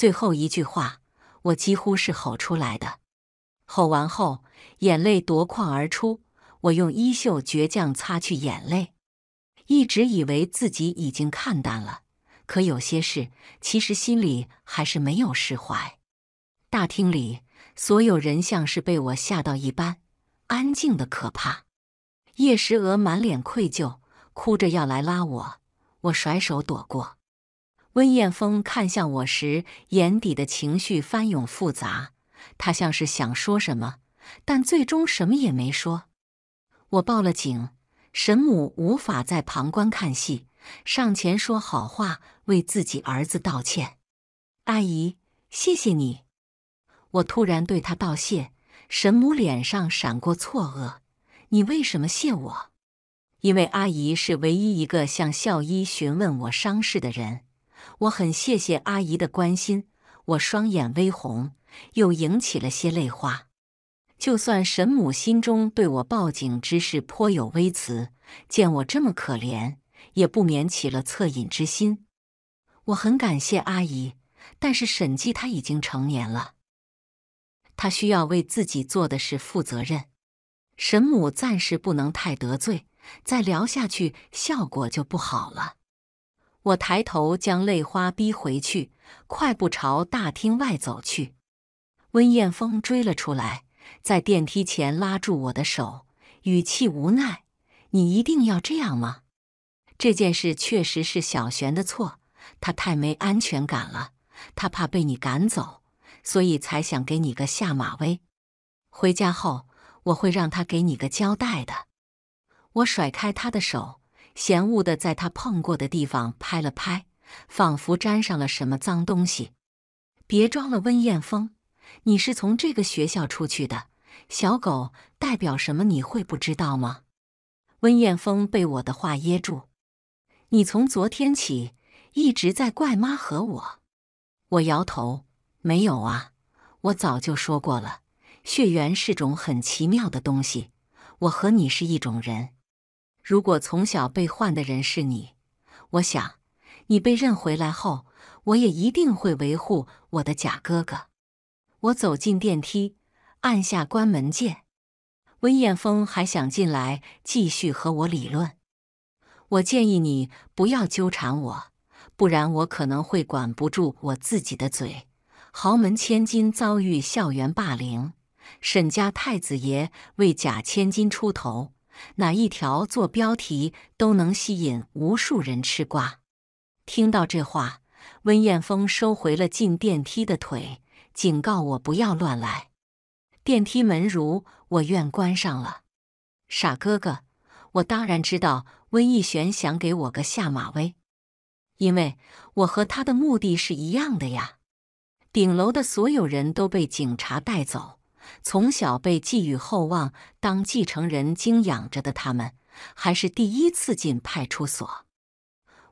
最后一句话，我几乎是吼出来的。吼完后，眼泪夺眶而出。我用衣袖倔强擦去眼泪。一直以为自己已经看淡了，可有些事，其实心里还是没有释怀。大厅里，所有人像是被我吓到一般，安静的可怕。叶时娥满脸愧疚，哭着要来拉我，我甩手躲过。温彦峰看向我时，眼底的情绪翻涌复杂。他像是想说什么，但最终什么也没说。我报了警，沈母无法在旁观看戏，上前说好话，为自己儿子道歉。阿姨，谢谢你。我突然对他道谢。沈母脸上闪过错愕：“你为什么谢我？”因为阿姨是唯一一个向校医询问我伤势的人。我很谢谢阿姨的关心，我双眼微红，又盈起了些泪花。就算沈母心中对我报警之事颇有微词，见我这么可怜，也不免起了恻隐之心。我很感谢阿姨，但是沈记他已经成年了，他需要为自己做的事负责任。沈母暂时不能太得罪，再聊下去效果就不好了。我抬头将泪花逼回去，快步朝大厅外走去。温彦峰追了出来，在电梯前拉住我的手，语气无奈：“你一定要这样吗？这件事确实是小璇的错，他太没安全感了，他怕被你赶走，所以才想给你个下马威。回家后我会让他给你个交代的。”我甩开他的手。嫌恶的，在他碰过的地方拍了拍，仿佛沾上了什么脏东西。别装了，温彦峰，你是从这个学校出去的小狗，代表什么？你会不知道吗？温彦峰被我的话噎住。你从昨天起一直在怪妈和我。我摇头，没有啊，我早就说过了。血缘是种很奇妙的东西，我和你是一种人。如果从小被换的人是你，我想你被认回来后，我也一定会维护我的假哥哥。我走进电梯，按下关门键。温彦峰还想进来继续和我理论。我建议你不要纠缠我，不然我可能会管不住我自己的嘴。豪门千金遭遇校园霸凌，沈家太子爷为假千金出头。哪一条做标题都能吸引无数人吃瓜。听到这话，温彦峰收回了进电梯的腿，警告我不要乱来。电梯门如我愿关上了。傻哥哥，我当然知道温逸璇想给我个下马威，因为我和他的目的是一样的呀。顶楼的所有人都被警察带走。从小被寄予厚望、当继承人精养着的他们，还是第一次进派出所。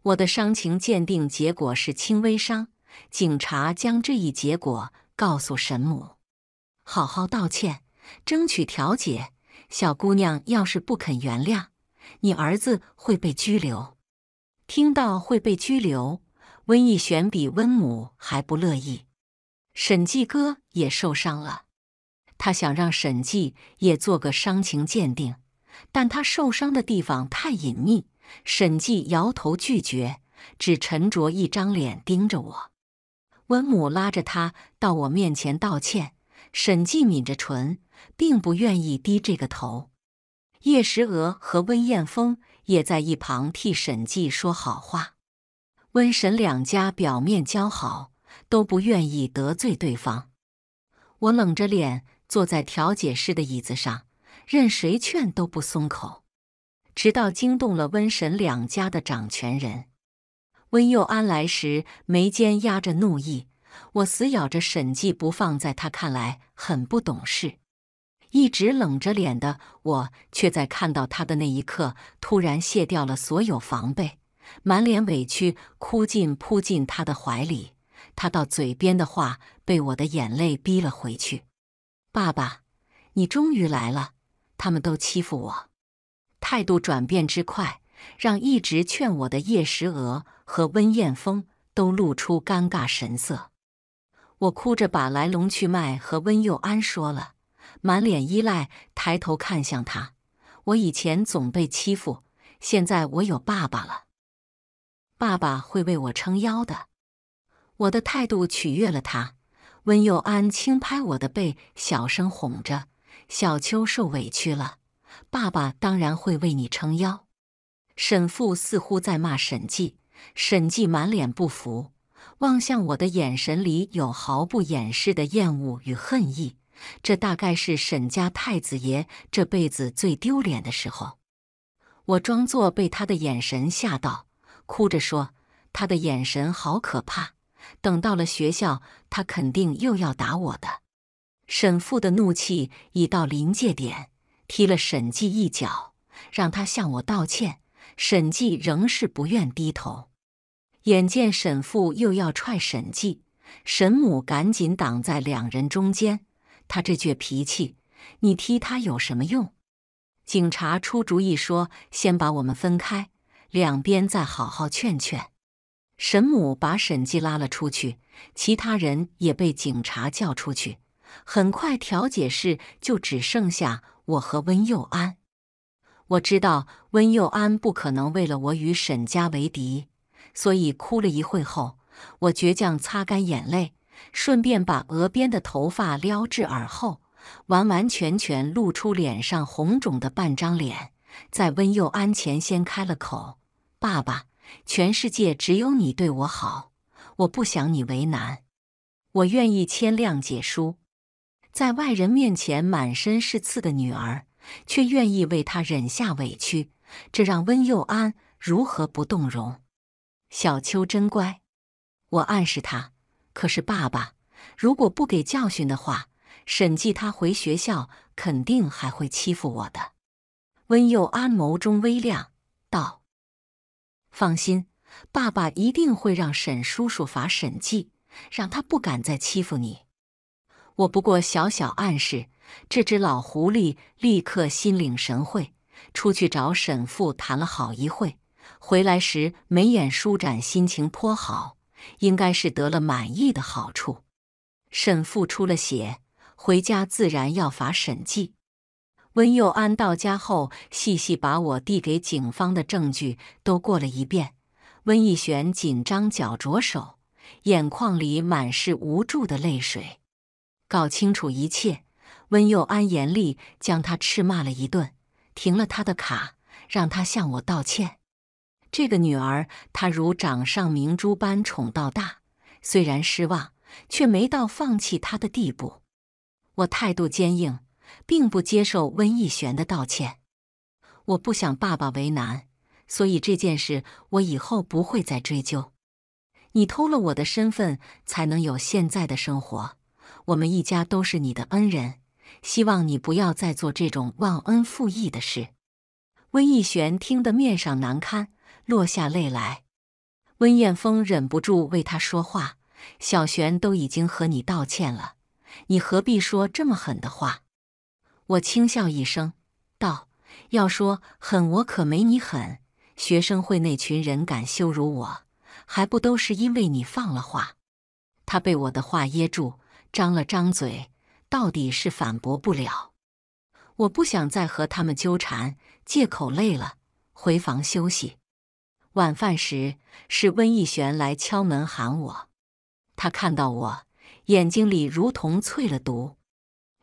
我的伤情鉴定结果是轻微伤。警察将这一结果告诉沈母：“好好道歉，争取调解。小姑娘要是不肯原谅，你儿子会被拘留。”听到会被拘留，温逸璇比温母还不乐意。沈继哥也受伤了。他想让沈纪也做个伤情鉴定，但他受伤的地方太隐秘，沈纪摇头拒绝，只沉着一张脸盯着我。温母拉着他到我面前道歉，沈纪抿着唇，并不愿意低这个头。叶石娥和温彦峰也在一旁替沈纪说好话。温沈两家表面交好，都不愿意得罪对方。我冷着脸。坐在调解室的椅子上，任谁劝都不松口，直到惊动了温沈两家的掌权人。温佑安来时，眉间压着怒意，我死咬着沈记不放，在他看来很不懂事。一直冷着脸的我，却在看到他的那一刻，突然卸掉了所有防备，满脸委屈，哭尽扑进他的怀里。他到嘴边的话被我的眼泪逼了回去。爸爸，你终于来了！他们都欺负我，态度转变之快，让一直劝我的叶石娥和温彦峰都露出尴尬神色。我哭着把来龙去脉和温佑安说了，满脸依赖，抬头看向他。我以前总被欺负，现在我有爸爸了，爸爸会为我撑腰的。我的态度取悦了他。温幼安轻拍我的背，小声哄着：“小秋受委屈了，爸爸当然会为你撑腰。”沈父似乎在骂沈记，沈记满脸不服，望向我的眼神里有毫不掩饰的厌恶与恨意。这大概是沈家太子爷这辈子最丢脸的时候。我装作被他的眼神吓到，哭着说：“他的眼神好可怕。”等到了学校，他肯定又要打我的。沈父的怒气已到临界点，踢了沈记一脚，让他向我道歉。沈记仍是不愿低头。眼见沈父又要踹沈记，沈母赶紧挡在两人中间。他这倔脾气，你踢他有什么用？警察出主意说：“先把我们分开，两边再好好劝劝。”沈母把沈骥拉了出去，其他人也被警察叫出去。很快，调解室就只剩下我和温佑安。我知道温佑安不可能为了我与沈家为敌，所以哭了一会后，我倔强擦干眼泪，顺便把额边的头发撩至耳后，完完全全露出脸上红肿的半张脸，在温佑安前先开了口：“爸爸。”全世界只有你对我好，我不想你为难，我愿意签谅解书。在外人面前满身是刺的女儿，却愿意为他忍下委屈，这让温佑安如何不动容？小秋真乖，我暗示他。可是爸爸，如果不给教训的话，审计他回学校肯定还会欺负我的。温佑安眸中微亮，道。放心，爸爸一定会让沈叔叔罚沈记，让他不敢再欺负你。我不过小小暗示，这只老狐狸立刻心领神会，出去找沈父谈了好一会，回来时眉眼舒展，心情颇好，应该是得了满意的好处。沈父出了血，回家自然要罚沈记。温佑安到家后，细细把我递给警方的证据都过了一遍。温逸璇紧张脚着手，眼眶里满是无助的泪水。搞清楚一切，温佑安严厉将他斥骂了一顿，停了他的卡，让他向我道歉。这个女儿，他如掌上明珠般宠到大，虽然失望，却没到放弃她的地步。我态度坚硬。并不接受温逸璇的道歉。我不想爸爸为难，所以这件事我以后不会再追究。你偷了我的身份，才能有现在的生活。我们一家都是你的恩人，希望你不要再做这种忘恩负义的事。温逸璇听得面上难堪，落下泪来。温彦峰忍不住为他说话：“小璇都已经和你道歉了，你何必说这么狠的话？”我轻笑一声，道：“要说狠，我可没你狠。学生会那群人敢羞辱我，还不都是因为你放了话？”他被我的话噎住，张了张嘴，到底是反驳不了。我不想再和他们纠缠，借口累了，回房休息。晚饭时是温逸璇来敲门喊我，他看到我，眼睛里如同淬了毒，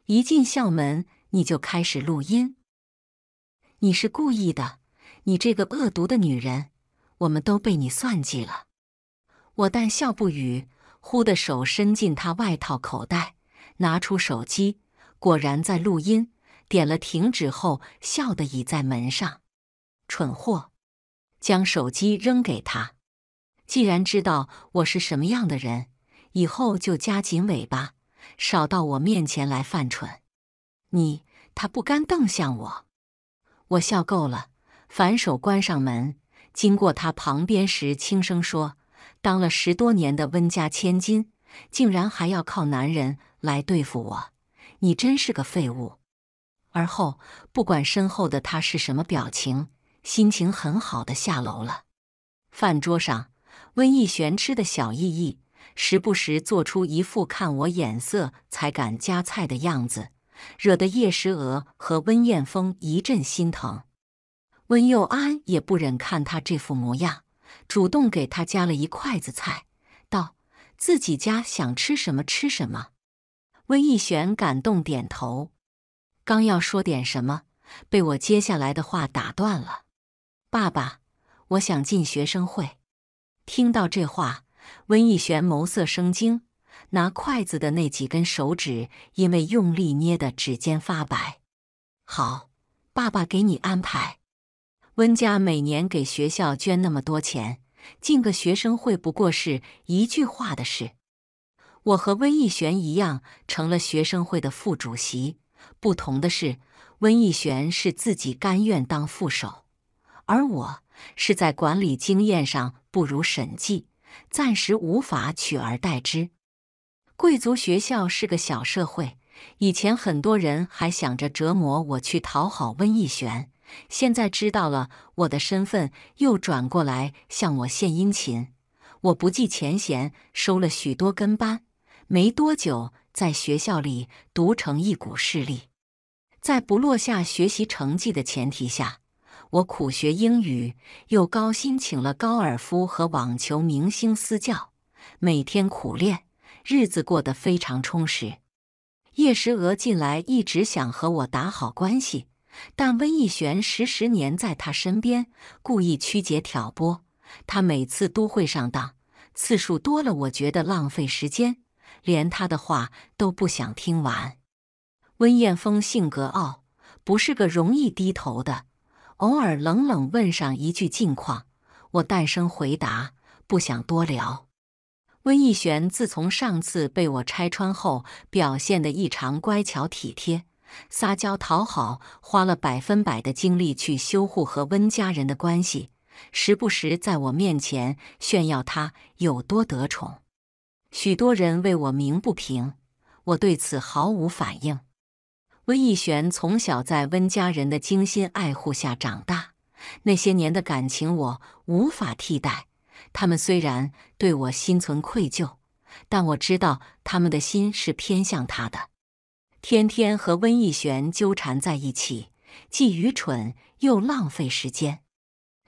一进校门。你就开始录音，你是故意的，你这个恶毒的女人，我们都被你算计了。我淡笑不语，忽的手伸进她外套口袋，拿出手机，果然在录音。点了停止后，笑的倚在门上。蠢货，将手机扔给他。既然知道我是什么样的人，以后就夹紧尾巴，少到我面前来犯蠢。你。他不甘瞪向我，我笑够了，反手关上门。经过他旁边时，轻声说：“当了十多年的温家千金，竟然还要靠男人来对付我，你真是个废物。”而后，不管身后的他是什么表情，心情很好的下楼了。饭桌上，温逸玄吃的小意意，时不时做出一副看我眼色才敢夹菜的样子。惹得叶时娥和温彦峰一阵心疼，温佑安也不忍看他这副模样，主动给他夹了一筷子菜，道：“自己家想吃什么吃什么。”温逸璇感动点头，刚要说点什么，被我接下来的话打断了：“爸爸，我想进学生会。”听到这话，温逸璇眸色生惊。拿筷子的那几根手指，因为用力捏的指尖发白。好，爸爸给你安排。温家每年给学校捐那么多钱，进个学生会不过是一句话的事。我和温逸璇一样，成了学生会的副主席。不同的是，温逸璇是自己甘愿当副手，而我是在管理经验上不如沈记，暂时无法取而代之。贵族学校是个小社会，以前很多人还想着折磨我去讨好温逸璇，现在知道了我的身份，又转过来向我献殷勤。我不计前嫌，收了许多跟班，没多久在学校里独成一股势力。在不落下学习成绩的前提下，我苦学英语，又高薪请了高尔夫和网球明星私教，每天苦练。日子过得非常充实。叶石娥近来一直想和我打好关系，但温逸璇时时黏在他身边，故意曲解挑拨，他每次都会上当，次数多了，我觉得浪费时间，连他的话都不想听完。温彦峰性格傲，不是个容易低头的，偶尔冷冷问上一句近况，我淡声回答，不想多聊。温逸璇自从上次被我拆穿后，表现的异常乖巧体贴，撒娇讨好，花了百分百的精力去修护和温家人的关系，时不时在我面前炫耀他有多得宠。许多人为我鸣不平，我对此毫无反应。温逸璇从小在温家人的精心爱护下长大，那些年的感情我无法替代。他们虽然对我心存愧疚，但我知道他们的心是偏向他的。天天和温逸璇纠缠在一起，既愚蠢又浪费时间。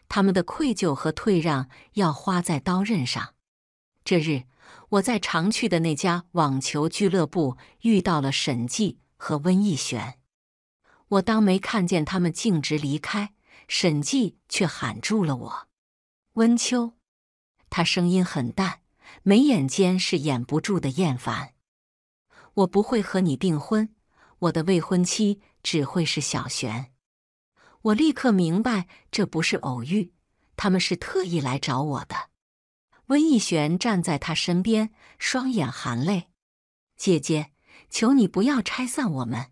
他们的愧疚和退让要花在刀刃上。这日，我在常去的那家网球俱乐部遇到了沈记和温逸璇。我当没看见他们，径直离开。沈记却喊住了我：“温秋。”他声音很淡，眉眼间是掩不住的厌烦。我不会和你订婚，我的未婚妻只会是小璇。我立刻明白，这不是偶遇，他们是特意来找我的。温逸璇站在他身边，双眼含泪：“姐姐，求你不要拆散我们。”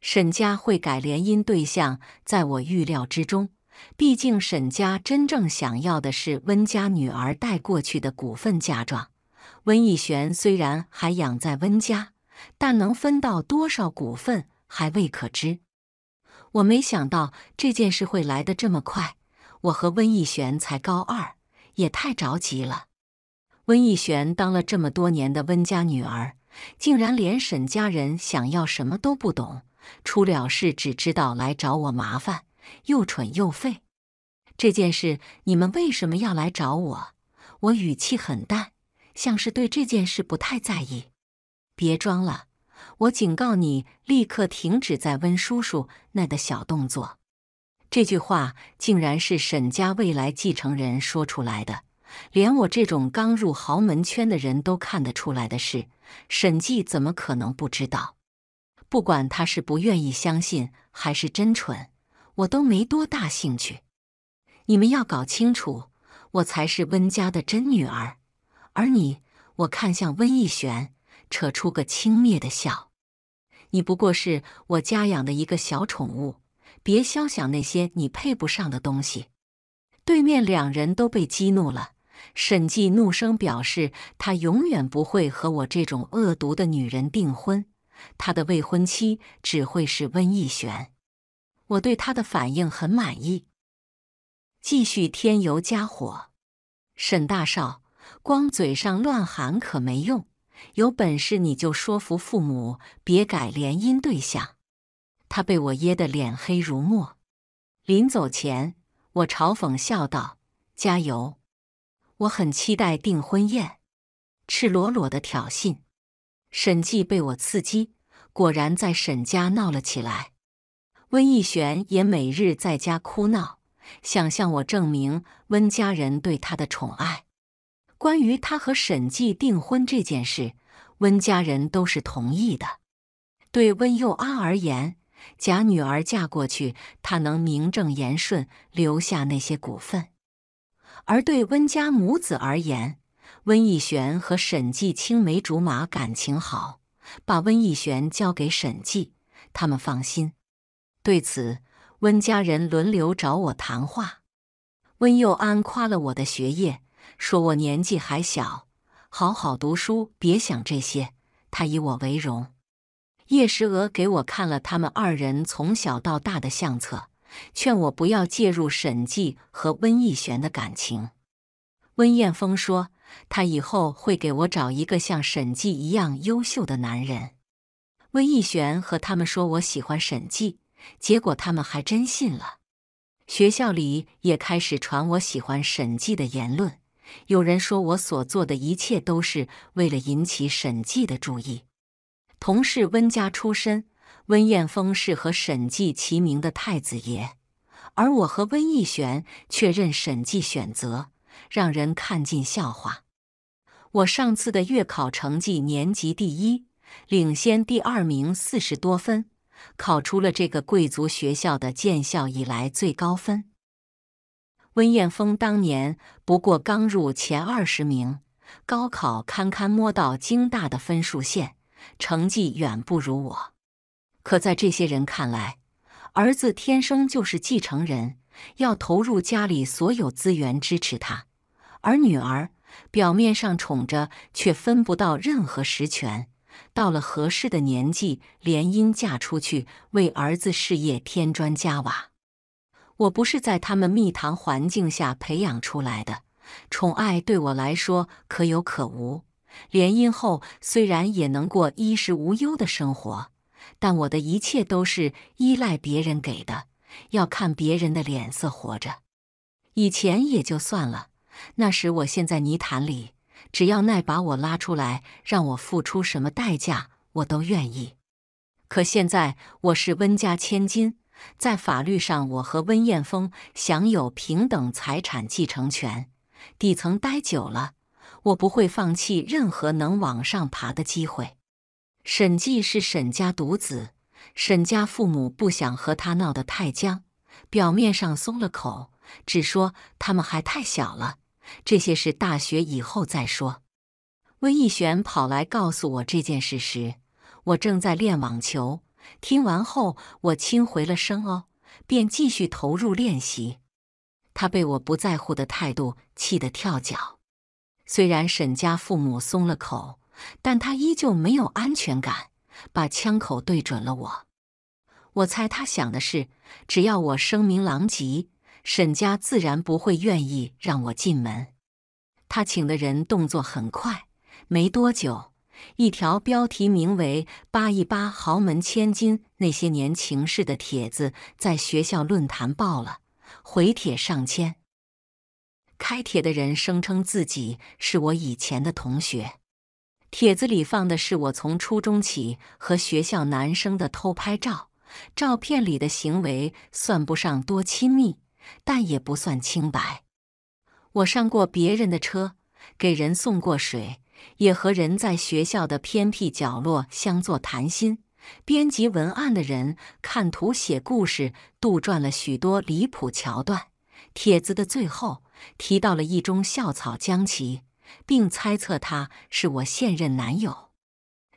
沈家会改联姻对象，在我预料之中。毕竟，沈家真正想要的是温家女儿带过去的股份嫁妆。温逸璇虽然还养在温家，但能分到多少股份还未可知。我没想到这件事会来得这么快。我和温逸璇才高二，也太着急了。温逸璇当了这么多年的温家女儿，竟然连沈家人想要什么都不懂，出了事只知道来找我麻烦。又蠢又废，这件事你们为什么要来找我？我语气很淡，像是对这件事不太在意。别装了，我警告你，立刻停止在温叔叔那的小动作。这句话竟然是沈家未来继承人说出来的，连我这种刚入豪门圈的人都看得出来的事，沈记怎么可能不知道？不管他是不愿意相信，还是真蠢。我都没多大兴趣，你们要搞清楚，我才是温家的真女儿。而你，我看向温逸璇，扯出个轻蔑的笑。你不过是我家养的一个小宠物，别肖想那些你配不上的东西。对面两人都被激怒了，沈寂怒声表示，他永远不会和我这种恶毒的女人订婚，他的未婚妻只会是温逸璇。我对他的反应很满意，继续添油加火。沈大少光嘴上乱喊可没用，有本事你就说服父母别改联姻对象。他被我噎得脸黑如墨。临走前，我嘲讽笑道：“加油，我很期待订婚宴。”赤裸裸的挑衅，沈记被我刺激，果然在沈家闹了起来。温逸璇也每日在家哭闹，想向我证明温家人对他的宠爱。关于他和沈记订婚这件事，温家人都是同意的。对温幼阿而言，假女儿嫁过去，他能名正言顺留下那些股份；而对温家母子而言，温逸璇和沈记青梅竹马，感情好，把温逸璇交给沈记，他们放心。对此，温家人轮流找我谈话。温佑安夸了我的学业，说我年纪还小，好好读书，别想这些。他以我为荣。叶石娥给我看了他们二人从小到大的相册，劝我不要介入沈纪和温逸璇的感情。温彦峰说，他以后会给我找一个像沈纪一样优秀的男人。温逸璇和他们说我喜欢沈纪。结果他们还真信了。学校里也开始传我喜欢沈记的言论。有人说我所做的一切都是为了引起沈记的注意。同是温家出身，温彦峰是和沈记齐名的太子爷，而我和温逸璇却任沈记选择，让人看尽笑话。我上次的月考成绩年级第一，领先第二名四十多分。考出了这个贵族学校的建校以来最高分。温彦峰当年不过刚入前二十名，高考堪堪摸到京大的分数线，成绩远不如我。可在这些人看来，儿子天生就是继承人，要投入家里所有资源支持他，而女儿表面上宠着，却分不到任何实权。到了合适的年纪，联姻嫁出去，为儿子事业添砖加瓦。我不是在他们蜜糖环境下培养出来的，宠爱对我来说可有可无。联姻后虽然也能过衣食无忧的生活，但我的一切都是依赖别人给的，要看别人的脸色活着。以前也就算了，那时我陷在泥潭里。只要奈把我拉出来，让我付出什么代价，我都愿意。可现在我是温家千金，在法律上我和温彦峰享有平等财产继承权。底层待久了，我不会放弃任何能往上爬的机会。沈记是沈家独子，沈家父母不想和他闹得太僵，表面上松了口，只说他们还太小了。这些事大学以后再说。温逸璇跑来告诉我这件事时，我正在练网球。听完后，我轻回了声“哦”，便继续投入练习。他被我不在乎的态度气得跳脚。虽然沈家父母松了口，但他依旧没有安全感，把枪口对准了我。我猜他想的是，只要我声名狼藉。沈家自然不会愿意让我进门。他请的人动作很快，没多久，一条标题名为《八一八豪门千金那些年情事》的帖子在学校论坛爆了，回帖上千。开帖的人声称自己是我以前的同学，帖子里放的是我从初中起和学校男生的偷拍照，照片里的行为算不上多亲密。但也不算清白。我上过别人的车，给人送过水，也和人在学校的偏僻角落相坐谈心。编辑文案的人看图写故事，杜撰了许多离谱桥段。帖子的最后提到了一中校草江奇，并猜测他是我现任男友。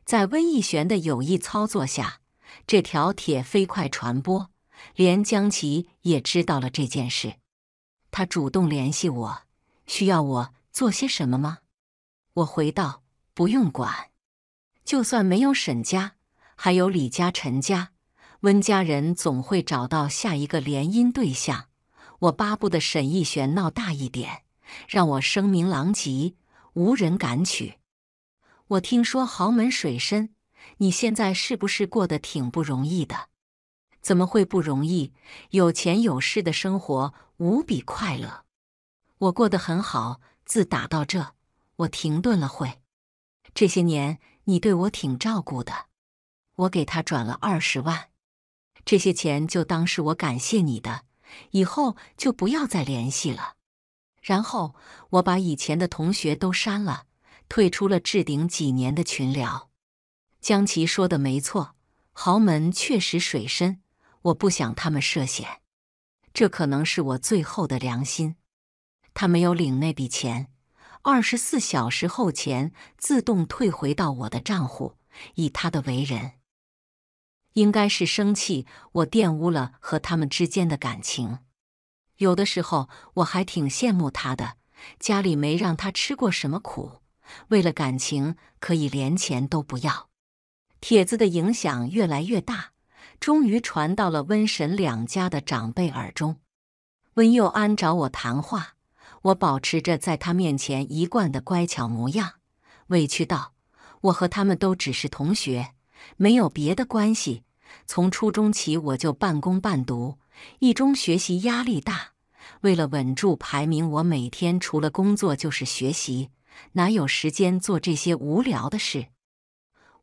在温逸璇的有意操作下，这条帖飞快传播。连江琪也知道了这件事，他主动联系我，需要我做些什么吗？我回道：不用管，就算没有沈家，还有李家、陈家、温家人，总会找到下一个联姻对象。我巴不得沈逸璇闹大一点，让我声名狼藉，无人敢娶。我听说豪门水深，你现在是不是过得挺不容易的？怎么会不容易？有钱有势的生活无比快乐，我过得很好。自打到这，我停顿了会。这些年你对我挺照顾的，我给他转了二十万，这些钱就当是我感谢你的。以后就不要再联系了。然后我把以前的同学都删了，退出了置顶几年的群聊。江琪说的没错，豪门确实水深。我不想他们涉险，这可能是我最后的良心。他没有领那笔钱，二十四小时后钱自动退回到我的账户。以他的为人，应该是生气我玷污了和他们之间的感情。有的时候我还挺羡慕他的，家里没让他吃过什么苦，为了感情可以连钱都不要。帖子的影响越来越大。终于传到了温神两家的长辈耳中。温幼安找我谈话，我保持着在他面前一贯的乖巧模样，委屈道：“我和他们都只是同学，没有别的关系。从初中起我就半工半读，一中学习压力大，为了稳住排名，我每天除了工作就是学习，哪有时间做这些无聊的事？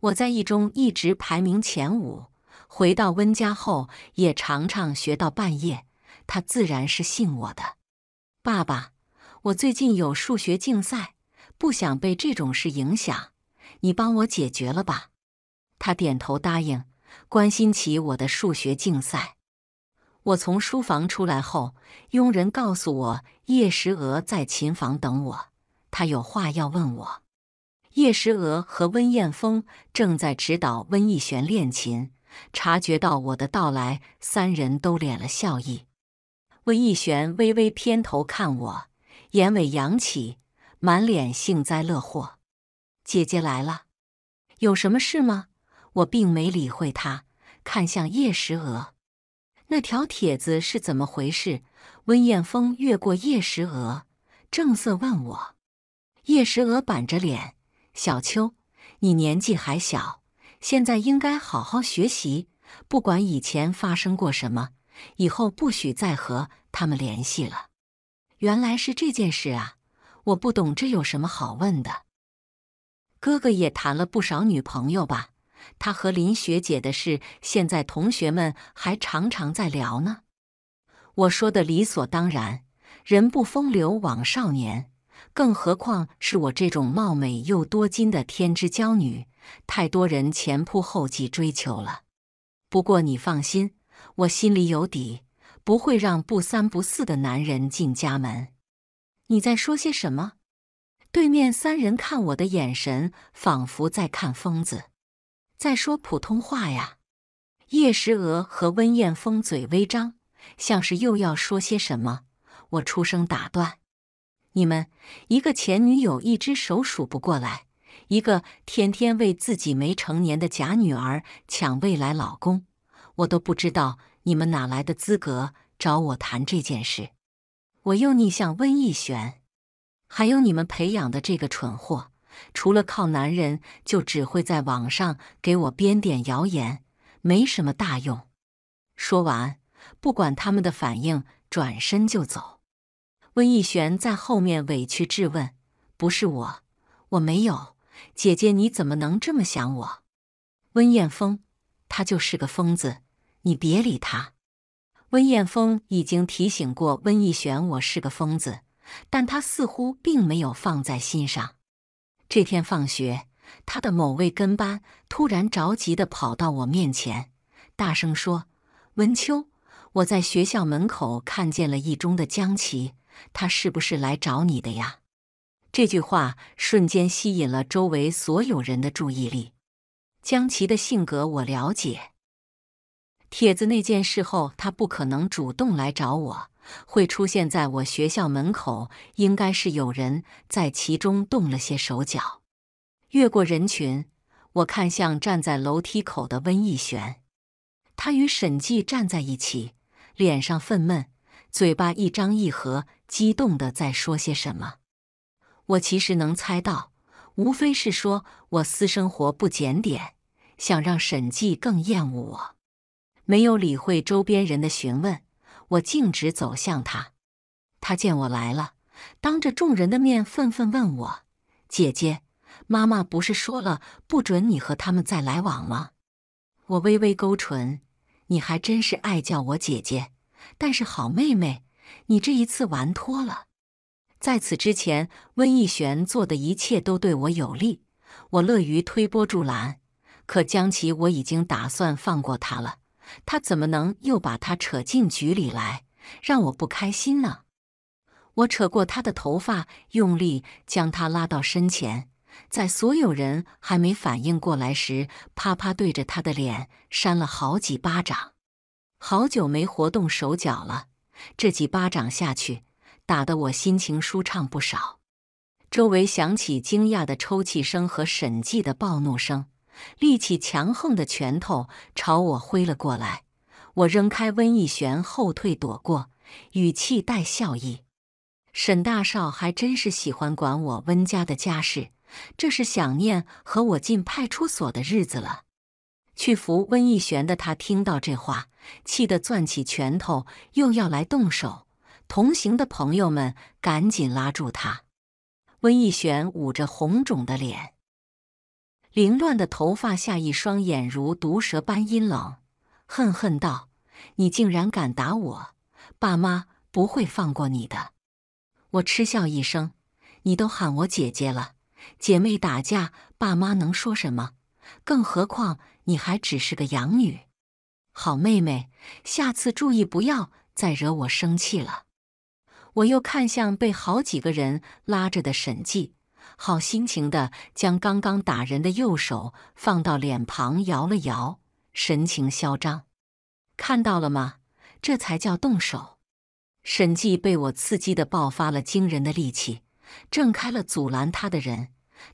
我在一中一直排名前五。”回到温家后，也常常学到半夜。他自然是信我的。爸爸，我最近有数学竞赛，不想被这种事影响，你帮我解决了吧？他点头答应，关心起我的数学竞赛。我从书房出来后，佣人告诉我，叶石娥在琴房等我，他有话要问我。叶石娥和温彦峰正在指导温逸璇练琴。察觉到我的到来，三人都敛了笑意。温逸玄微微偏头看我，眼尾扬起，满脸幸灾乐祸。姐姐来了，有什么事吗？我并没理会他，看向叶石娥：“那条帖子是怎么回事？”温艳峰越过叶石娥，正色问我。叶石娥板着脸：“小秋，你年纪还小。”现在应该好好学习，不管以前发生过什么，以后不许再和他们联系了。原来是这件事啊！我不懂，这有什么好问的？哥哥也谈了不少女朋友吧？他和林学姐的事，现在同学们还常常在聊呢。我说的理所当然，人不风流枉少年，更何况是我这种貌美又多金的天之娇女。太多人前仆后继追求了，不过你放心，我心里有底，不会让不三不四的男人进家门。你在说些什么？对面三人看我的眼神仿佛在看疯子，在说普通话呀。叶石娥和温彦峰嘴微张，像是又要说些什么，我出声打断：你们一个前女友，一只手数不过来。一个天天为自己没成年的假女儿抢未来老公，我都不知道你们哪来的资格找我谈这件事。我又逆向温逸璇，还有你们培养的这个蠢货，除了靠男人，就只会在网上给我编点谣言，没什么大用。说完，不管他们的反应，转身就走。温逸璇在后面委屈质问：“不是我，我没有。”姐姐，你怎么能这么想我？温艳峰，他就是个疯子，你别理他。温艳峰已经提醒过温逸璇我是个疯子，但他似乎并没有放在心上。这天放学，他的某位跟班突然着急地跑到我面前，大声说：“文秋，我在学校门口看见了一中的江琪，他是不是来找你的呀？”这句话瞬间吸引了周围所有人的注意力。江琪的性格我了解，帖子那件事后他不可能主动来找我，会出现在我学校门口，应该是有人在其中动了些手脚。越过人群，我看向站在楼梯口的温逸璇，他与沈寂站在一起，脸上愤懑，嘴巴一张一合，激动的在说些什么。我其实能猜到，无非是说我私生活不检点，想让沈记更厌恶我。没有理会周边人的询问，我径直走向他。他见我来了，当着众人的面愤愤问我：“姐姐，妈妈不是说了不准你和他们再来往吗？”我微微勾唇：“你还真是爱叫我姐姐，但是好妹妹，你这一次玩脱了。”在此之前，温逸璇做的一切都对我有利，我乐于推波助澜。可江琪，我已经打算放过他了，他怎么能又把他扯进局里来，让我不开心呢？我扯过他的头发，用力将他拉到身前，在所有人还没反应过来时，啪啪对着他的脸扇了好几巴掌。好久没活动手脚了，这几巴掌下去。打得我心情舒畅不少，周围响起惊讶的抽泣声和沈记的暴怒声，力气强横的拳头朝我挥了过来。我扔开温逸璇，后退躲过，语气带笑意：“沈大少还真是喜欢管我温家的家事，这是想念和我进派出所的日子了。”去扶温逸璇的他听到这话，气得攥起拳头，又要来动手。同行的朋友们赶紧拉住他。温逸璇捂着红肿的脸，凌乱的头发下一双眼如毒蛇般阴冷，恨恨道：“你竟然敢打我！爸妈不会放过你的！”我嗤笑一声：“你都喊我姐姐了，姐妹打架，爸妈能说什么？更何况你还只是个养女。好妹妹，下次注意，不要再惹我生气了。”我又看向被好几个人拉着的沈记，好心情的将刚刚打人的右手放到脸旁摇了摇，神情嚣张。看到了吗？这才叫动手！沈记被我刺激的爆发了惊人的力气，挣开了阻拦他的人，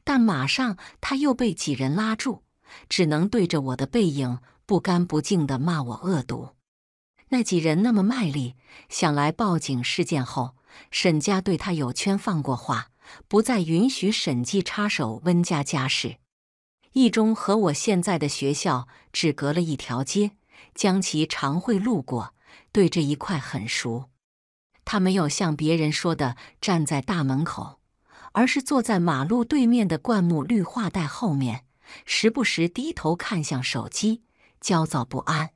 但马上他又被几人拉住，只能对着我的背影不干不净的骂我恶毒。那几人那么卖力，想来报警事件后，沈家对他有圈放过话，不再允许沈记插手温家家事。一中和我现在的学校只隔了一条街，江其常会路过，对这一块很熟。他没有像别人说的站在大门口，而是坐在马路对面的灌木绿化带后面，时不时低头看向手机，焦躁不安。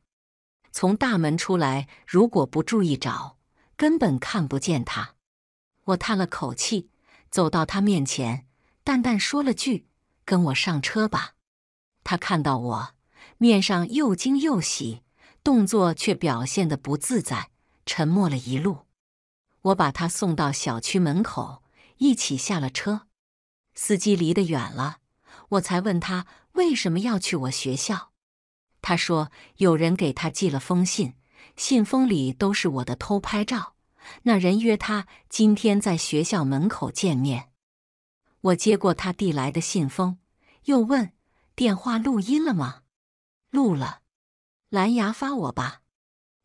从大门出来，如果不注意找，根本看不见他。我叹了口气，走到他面前，淡淡说了句：“跟我上车吧。”他看到我，面上又惊又喜，动作却表现得不自在，沉默了一路。我把他送到小区门口，一起下了车。司机离得远了，我才问他为什么要去我学校。他说：“有人给他寄了封信，信封里都是我的偷拍照。那人约他今天在学校门口见面。”我接过他递来的信封，又问：“电话录音了吗？”“录了。”“蓝牙发我吧。”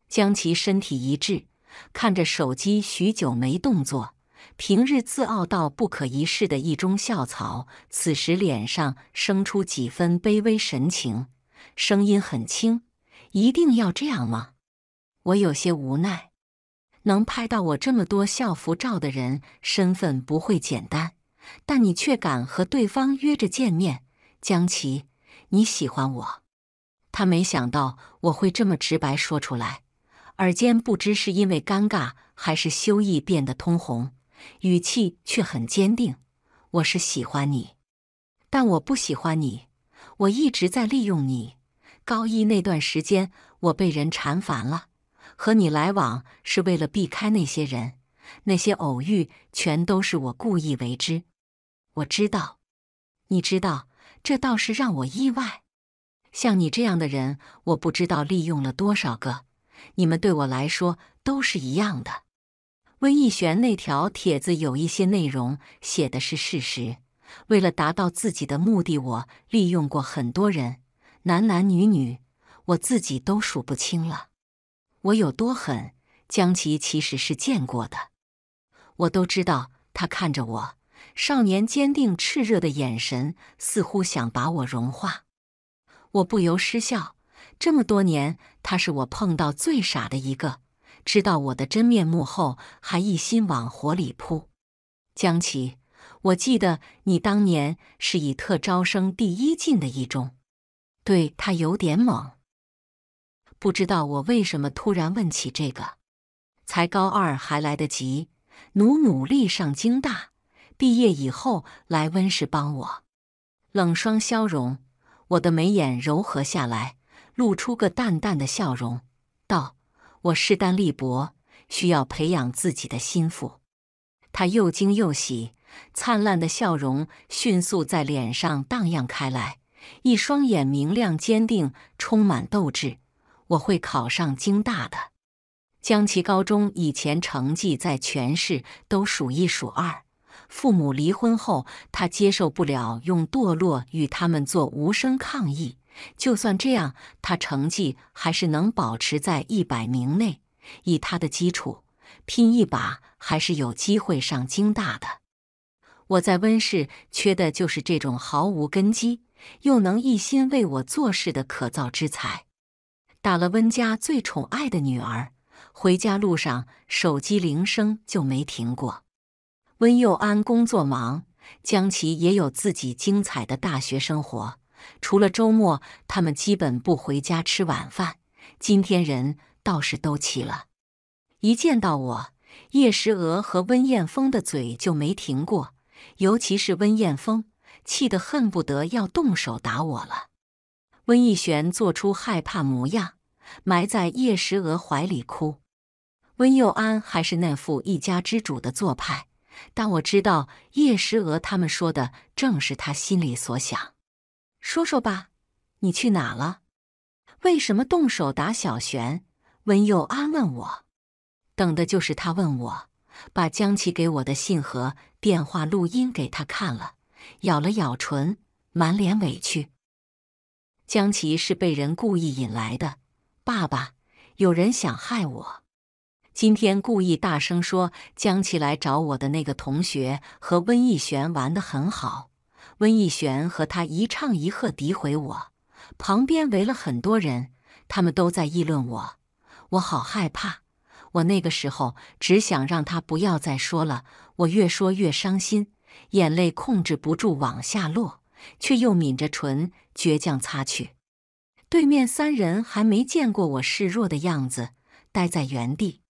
江琪身体一滞，看着手机许久没动作。平日自傲到不可一世的一中校草，此时脸上生出几分卑微神情。声音很轻，一定要这样吗？我有些无奈。能拍到我这么多校服照的人，身份不会简单。但你却敢和对方约着见面，江琪，你喜欢我？他没想到我会这么直白说出来，耳尖不知是因为尴尬还是羞意变得通红，语气却很坚定：“我是喜欢你，但我不喜欢你，我一直在利用你。”高一那段时间，我被人缠烦了。和你来往是为了避开那些人，那些偶遇全都是我故意为之。我知道，你知道，这倒是让我意外。像你这样的人，我不知道利用了多少个。你们对我来说都是一样的。温逸璇那条帖子有一些内容写的是事实。为了达到自己的目的，我利用过很多人。男男女女，我自己都数不清了。我有多狠，江琪其实是见过的，我都知道。他看着我，少年坚定炽热的眼神，似乎想把我融化。我不由失笑。这么多年，他是我碰到最傻的一个。知道我的真面目后，还一心往火里扑。江琪，我记得你当年是以特招生第一进的一中。对他有点猛，不知道我为什么突然问起这个。才高二还来得及，努努力上京大，毕业以后来温氏帮我。冷霜消融，我的眉眼柔和下来，露出个淡淡的笑容，道：“我势单力薄，需要培养自己的心腹。”他又惊又喜，灿烂的笑容迅速在脸上荡漾开来。一双眼明亮、坚定，充满斗志。我会考上京大的。江奇高中以前成绩在全市都数一数二。父母离婚后，他接受不了，用堕落与他们做无声抗议。就算这样，他成绩还是能保持在一百名内。以他的基础，拼一把还是有机会上京大的。我在温氏缺的就是这种毫无根基。又能一心为我做事的可造之才。打了温家最宠爱的女儿，回家路上手机铃声就没停过。温佑安工作忙，江琪也有自己精彩的大学生活，除了周末，他们基本不回家吃晚饭。今天人倒是都齐了，一见到我，叶石娥和温彦峰的嘴就没停过，尤其是温彦峰。气得恨不得要动手打我了，温逸璇做出害怕模样，埋在叶时娥怀里哭。温佑安还是那副一家之主的做派，但我知道叶时娥他们说的正是他心里所想。说说吧，你去哪了？为什么动手打小璇？温佑安问我。等的就是他问我，把江琪给我的信和电话录音给他看了。咬了咬唇，满脸委屈。江琪是被人故意引来的，爸爸，有人想害我。今天故意大声说江琪来找我的那个同学和温逸璇玩得很好，温逸璇和他一唱一和诋毁我。旁边围了很多人，他们都在议论我，我好害怕。我那个时候只想让他不要再说了，我越说越伤心。眼泪控制不住往下落，却又抿着唇，倔强擦去。对面三人还没见过我示弱的样子，呆在原地。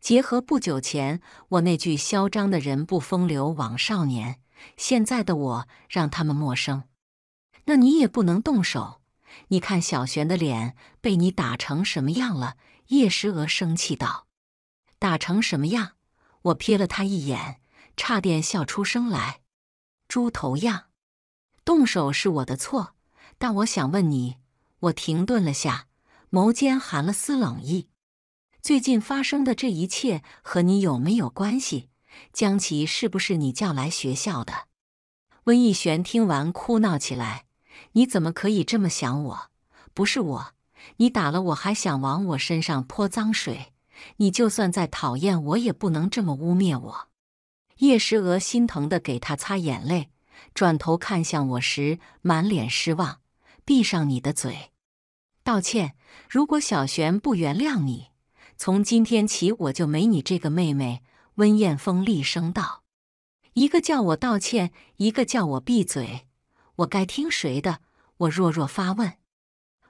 结合不久前我那句“嚣张的人不风流，枉少年”，现在的我让他们陌生。那你也不能动手！你看小璇的脸被你打成什么样了？叶时娥生气道：“打成什么样？”我瞥了他一眼。差点笑出声来，猪头样！动手是我的错，但我想问你，我停顿了下，眸间含了丝冷意。最近发生的这一切和你有没有关系？江琪是不是你叫来学校的？温逸璇听完哭闹起来，你怎么可以这么想？我不是我，你打了我还想往我身上泼脏水，你就算再讨厌我也不能这么污蔑我。叶诗娥心疼地给他擦眼泪，转头看向我时满脸失望。闭上你的嘴！道歉！如果小璇不原谅你，从今天起我就没你这个妹妹。”温艳峰厉声道，“一个叫我道歉，一个叫我闭嘴，我该听谁的？”我弱弱发问。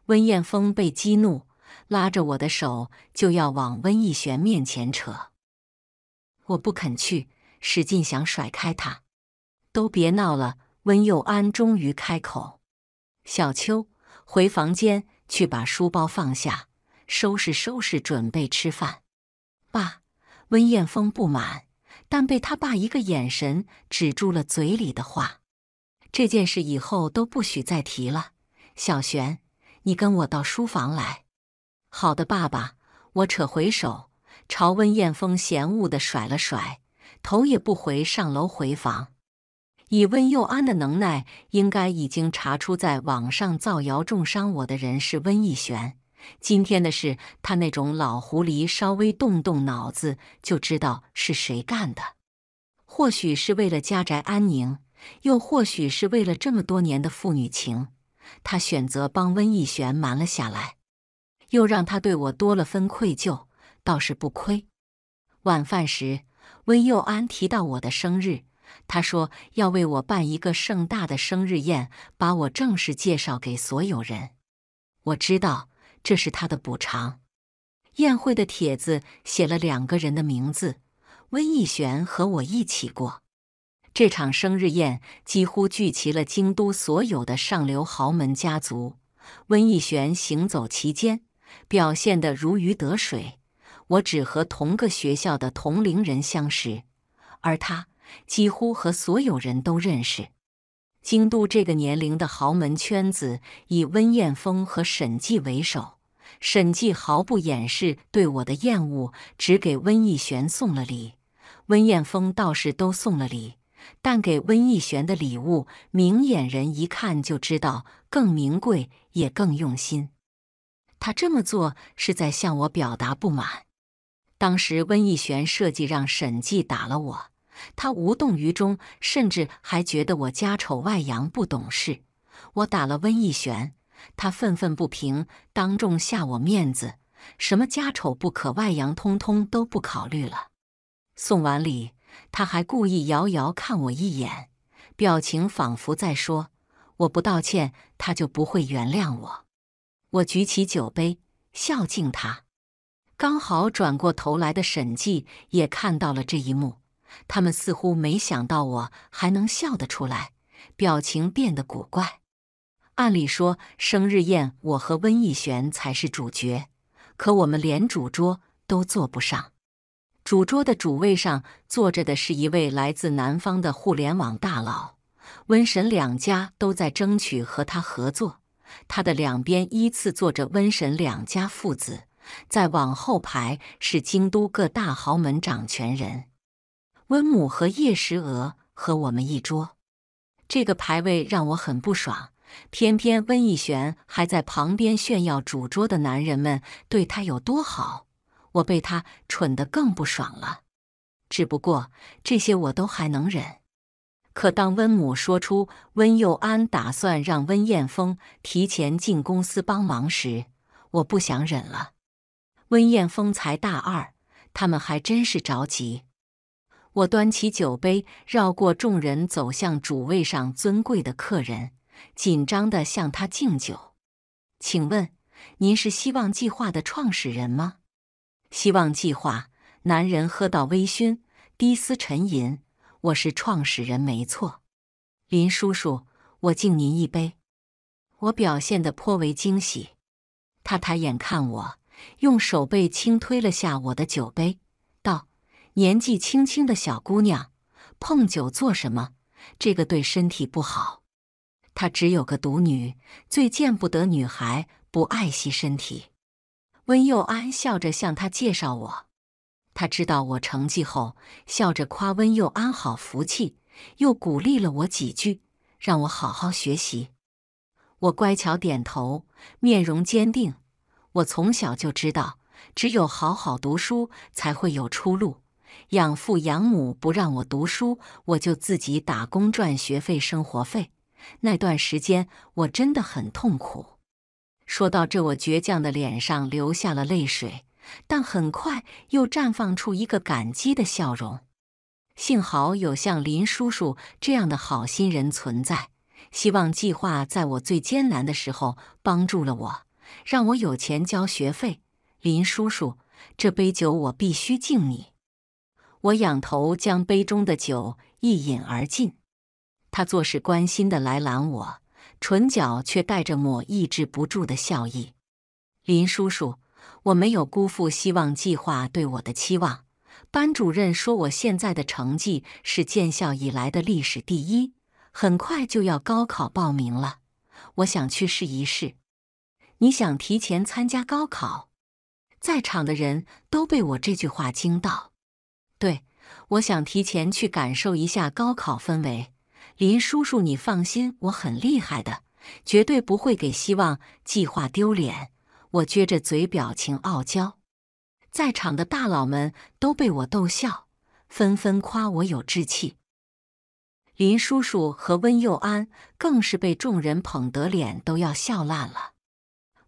温艳峰被激怒，拉着我的手就要往温逸璇面前扯，我不肯去。使劲想甩开他，都别闹了！温佑安终于开口：“小秋，回房间去，把书包放下，收拾收拾，准备吃饭。”爸，温彦峰不满，但被他爸一个眼神止住了嘴里的话。这件事以后都不许再提了。小璇，你跟我到书房来。好的，爸爸。我扯回手，朝温彦峰嫌恶的甩了甩。头也不回上楼回房。以温佑安的能耐，应该已经查出在网上造谣重伤我的人是温逸璇。今天的事，他那种老狐狸，稍微动动脑子就知道是谁干的。或许是为了家宅安宁，又或许是为了这么多年的父女情，他选择帮温逸璇瞒了下来，又让他对我多了分愧疚，倒是不亏。晚饭时。温佑安提到我的生日，他说要为我办一个盛大的生日宴，把我正式介绍给所有人。我知道这是他的补偿。宴会的帖子写了两个人的名字：温逸璇和我一起过。这场生日宴几乎聚齐了京都所有的上流豪门家族，温逸璇行走其间，表现得如鱼得水。我只和同个学校的同龄人相识，而他几乎和所有人都认识。京都这个年龄的豪门圈子，以温彦峰和沈纪为首。沈纪毫不掩饰对我的厌恶，只给温逸璇送了礼。温彦峰倒是都送了礼，但给温逸璇的礼物，明眼人一看就知道更名贵，也更用心。他这么做是在向我表达不满。当时温逸璇设计让沈记打了我，他无动于衷，甚至还觉得我家丑外扬不懂事。我打了温逸璇，他愤愤不平，当众下我面子，什么家丑不可外扬，通通都不考虑了。送完礼，他还故意遥遥看我一眼，表情仿佛在说：“我不道歉，他就不会原谅我。”我举起酒杯，孝敬他。刚好转过头来的沈记也看到了这一幕，他们似乎没想到我还能笑得出来，表情变得古怪。按理说，生日宴我和温逸璇才是主角，可我们连主桌都坐不上。主桌的主位上坐着的是一位来自南方的互联网大佬，温沈两家都在争取和他合作。他的两边依次坐着温沈两家父子。再往后排是京都各大豪门掌权人，温母和叶石娥和我们一桌，这个排位让我很不爽。偏偏温逸璇还在旁边炫耀主桌的男人们对他有多好，我被他蠢得更不爽了。只不过这些我都还能忍，可当温母说出温佑安打算让温彦峰提前进公司帮忙时，我不想忍了。温彦峰才大二，他们还真是着急。我端起酒杯，绕过众人，走向主位上尊贵的客人，紧张的向他敬酒。请问，您是希望计划的创始人吗？希望计划，男人喝到微醺，低思沉吟。我是创始人，没错。林叔叔，我敬您一杯。我表现得颇为惊喜。他抬眼看我。用手背轻推了下我的酒杯，道：“年纪轻轻的小姑娘，碰酒做什么？这个对身体不好。”她只有个独女，最见不得女孩不爱惜身体。温佑安笑着向他介绍我，他知道我成绩后，笑着夸温佑安好福气，又鼓励了我几句，让我好好学习。我乖巧点头，面容坚定。我从小就知道，只有好好读书才会有出路。养父养母不让我读书，我就自己打工赚学费、生活费。那段时间我真的很痛苦。说到这，我倔强的脸上流下了泪水，但很快又绽放出一个感激的笑容。幸好有像林叔叔这样的好心人存在，希望计划在我最艰难的时候帮助了我。让我有钱交学费，林叔叔，这杯酒我必须敬你。我仰头将杯中的酒一饮而尽。他做事关心的来拦我，唇角却带着抹抑制不住的笑意。林叔叔，我没有辜负希望计划对我的期望。班主任说我现在的成绩是建校以来的历史第一，很快就要高考报名了，我想去试一试。你想提前参加高考，在场的人都被我这句话惊到。对，我想提前去感受一下高考氛围。林叔叔，你放心，我很厉害的，绝对不会给希望计划丢脸。我撅着嘴，表情傲娇，在场的大佬们都被我逗笑，纷纷夸我有志气。林叔叔和温佑安更是被众人捧得脸都要笑烂了。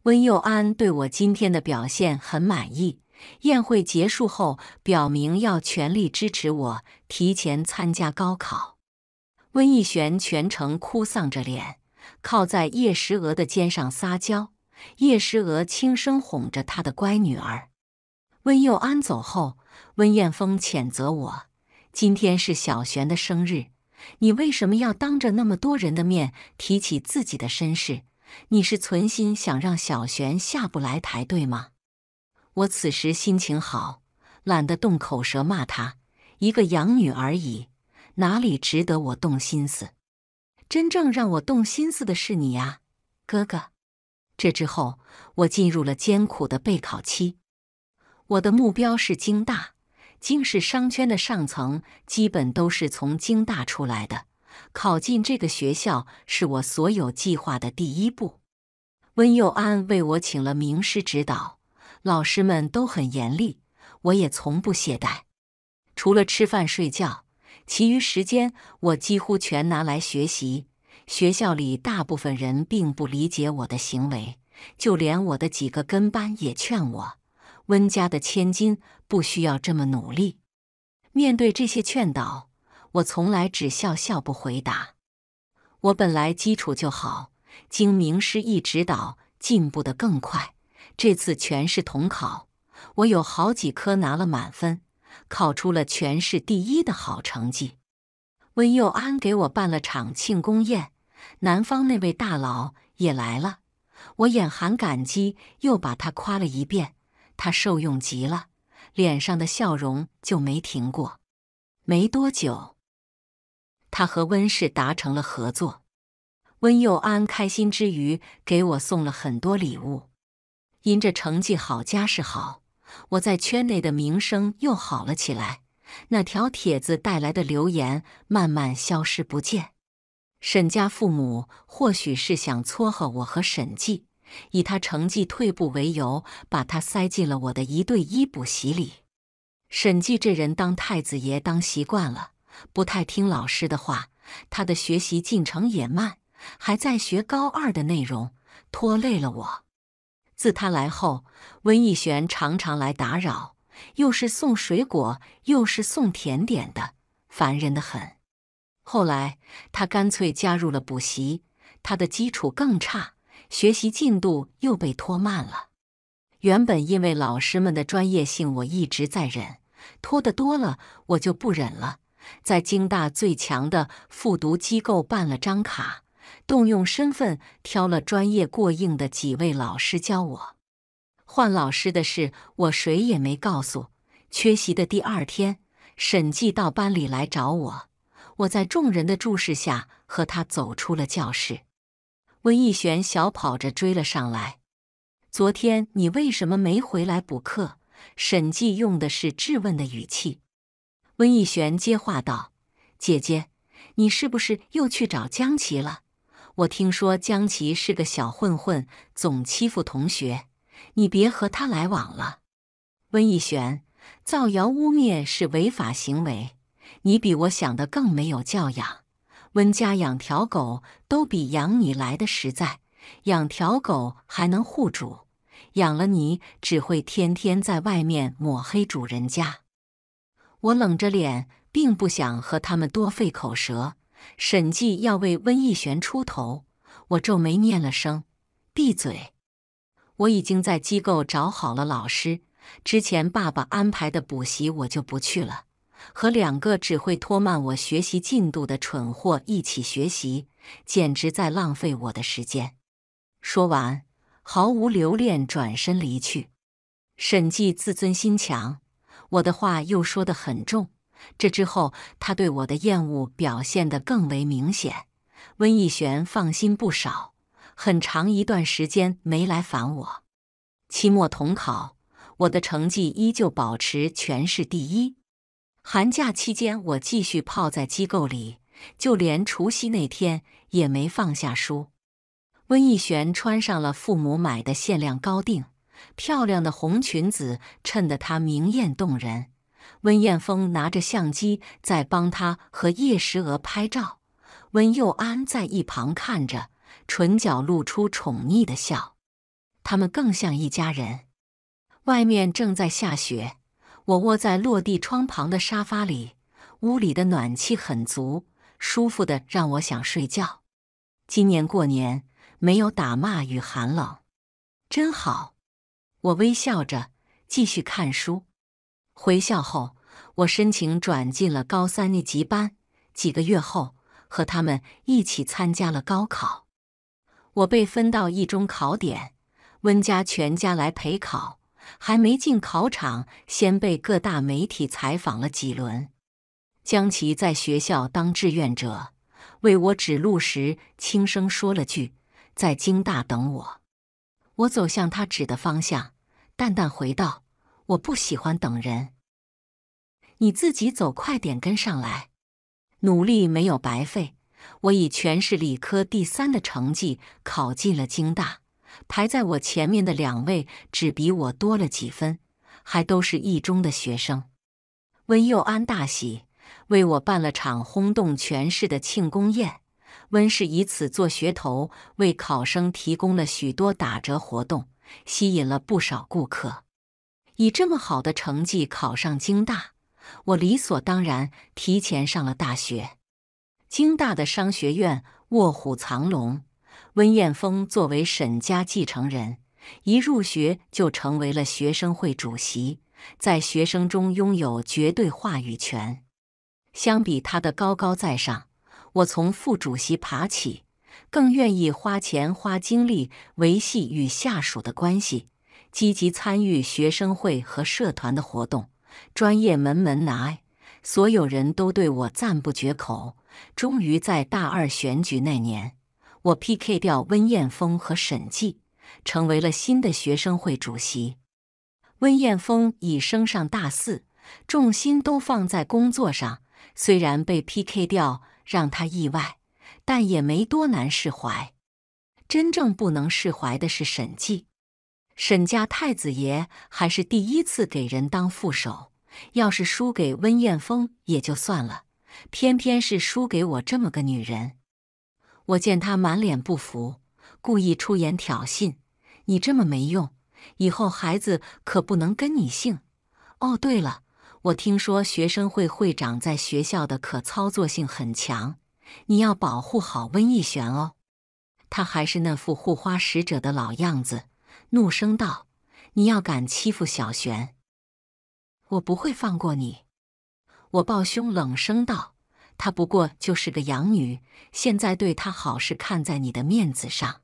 温佑安对我今天的表现很满意。宴会结束后，表明要全力支持我提前参加高考。温逸璇全程哭丧着脸，靠在叶石娥的肩上撒娇。叶石娥轻声哄着她的乖女儿。温佑安走后，温彦峰谴责我：“今天是小璇的生日，你为什么要当着那么多人的面提起自己的身世？”你是存心想让小璇下不来台，对吗？我此时心情好，懒得动口舌骂她。一个养女而已，哪里值得我动心思？真正让我动心思的是你啊，哥哥。这之后，我进入了艰苦的备考期。我的目标是京大，京市商圈的上层基本都是从京大出来的。考进这个学校是我所有计划的第一步。温佑安为我请了名师指导，老师们都很严厉，我也从不懈怠。除了吃饭睡觉，其余时间我几乎全拿来学习。学校里大部分人并不理解我的行为，就连我的几个跟班也劝我：“温家的千金不需要这么努力。”面对这些劝导。我从来只笑笑不回答。我本来基础就好，经名师一指导，进步得更快。这次全市统考，我有好几科拿了满分，考出了全市第一的好成绩。温佑安给我办了场庆功宴，南方那位大佬也来了。我眼含感激，又把他夸了一遍。他受用极了，脸上的笑容就没停过。没多久。他和温氏达成了合作，温佑安开心之余给我送了很多礼物。因着成绩好、家世好，我在圈内的名声又好了起来。那条帖子带来的留言慢慢消失不见。沈家父母或许是想撮合我和沈记，以他成绩退步为由，把他塞进了我的一对一补习里。沈记这人当太子爷当习惯了。不太听老师的话，他的学习进程也慢，还在学高二的内容，拖累了我。自他来后，温逸璇常常来打扰，又是送水果，又是送甜点的，烦人的很。后来他干脆加入了补习，他的基础更差，学习进度又被拖慢了。原本因为老师们的专业性，我一直在忍，拖得多了，我就不忍了。在京大最强的复读机构办了张卡，动用身份挑了专业过硬的几位老师教我。换老师的事，我谁也没告诉。缺席的第二天，审计到班里来找我，我在众人的注视下和他走出了教室。温逸璇小跑着追了上来。昨天你为什么没回来补课？审计用的是质问的语气。温逸璇接话道：“姐姐，你是不是又去找江琪了？我听说江琪是个小混混，总欺负同学，你别和他来往了。”温逸璇，造谣污蔑是违法行为，你比我想的更没有教养。温家养条狗都比养你来的实在，养条狗还能护主，养了你只会天天在外面抹黑主人家。我冷着脸，并不想和他们多费口舌。沈记要为温逸璇出头，我皱眉念了声：“闭嘴！”我已经在机构找好了老师，之前爸爸安排的补习我就不去了。和两个只会拖慢我学习进度的蠢货一起学习，简直在浪费我的时间。说完，毫无留恋，转身离去。沈记自尊心强。我的话又说得很重，这之后他对我的厌恶表现得更为明显。温逸璇放心不少，很长一段时间没来烦我。期末统考，我的成绩依旧保持全市第一。寒假期间，我继续泡在机构里，就连除夕那天也没放下书。温逸璇穿上了父母买的限量高定。漂亮的红裙子衬得她明艳动人。温彦峰拿着相机在帮她和叶石娥拍照，温佑安在一旁看着，唇角露出宠溺的笑。他们更像一家人。外面正在下雪，我窝在落地窗旁的沙发里，屋里的暖气很足，舒服的让我想睡觉。今年过年没有打骂与寒冷，真好。我微笑着继续看书。回校后，我申请转进了高三那级班。几个月后，和他们一起参加了高考。我被分到一中考点，温家全家来陪考。还没进考场，先被各大媒体采访了几轮。江琪在学校当志愿者，为我指路时轻声说了句：“在京大等我。”我走向他指的方向。淡淡回道：“我不喜欢等人，你自己走快点，跟上来。”努力没有白费，我以全市理科第三的成绩考进了京大，排在我前面的两位只比我多了几分，还都是一中的学生。温佑安大喜，为我办了场轰动全市的庆功宴。温氏以此做噱头，为考生提供了许多打折活动。吸引了不少顾客。以这么好的成绩考上京大，我理所当然提前上了大学。京大的商学院卧虎藏龙，温彦峰作为沈家继承人，一入学就成为了学生会主席，在学生中拥有绝对话语权。相比他的高高在上，我从副主席爬起。更愿意花钱花精力维系与下属的关系，积极参与学生会和社团的活动。专业门门拿，所有人都对我赞不绝口。终于在大二选举那年，我 PK 掉温彦峰和沈记，成为了新的学生会主席。温彦峰已升上大四，重心都放在工作上，虽然被 PK 掉，让他意外。但也没多难释怀，真正不能释怀的是沈记，沈家太子爷还是第一次给人当副手，要是输给温彦峰也就算了，偏偏是输给我这么个女人。我见他满脸不服，故意出言挑衅：“你这么没用，以后孩子可不能跟你姓。”哦，对了，我听说学生会会长在学校的可操作性很强。你要保护好温逸璇哦！他还是那副护花使者的老样子，怒声道：“你要敢欺负小璇，我不会放过你！”我抱胸冷声道：“她不过就是个养女，现在对她好是看在你的面子上。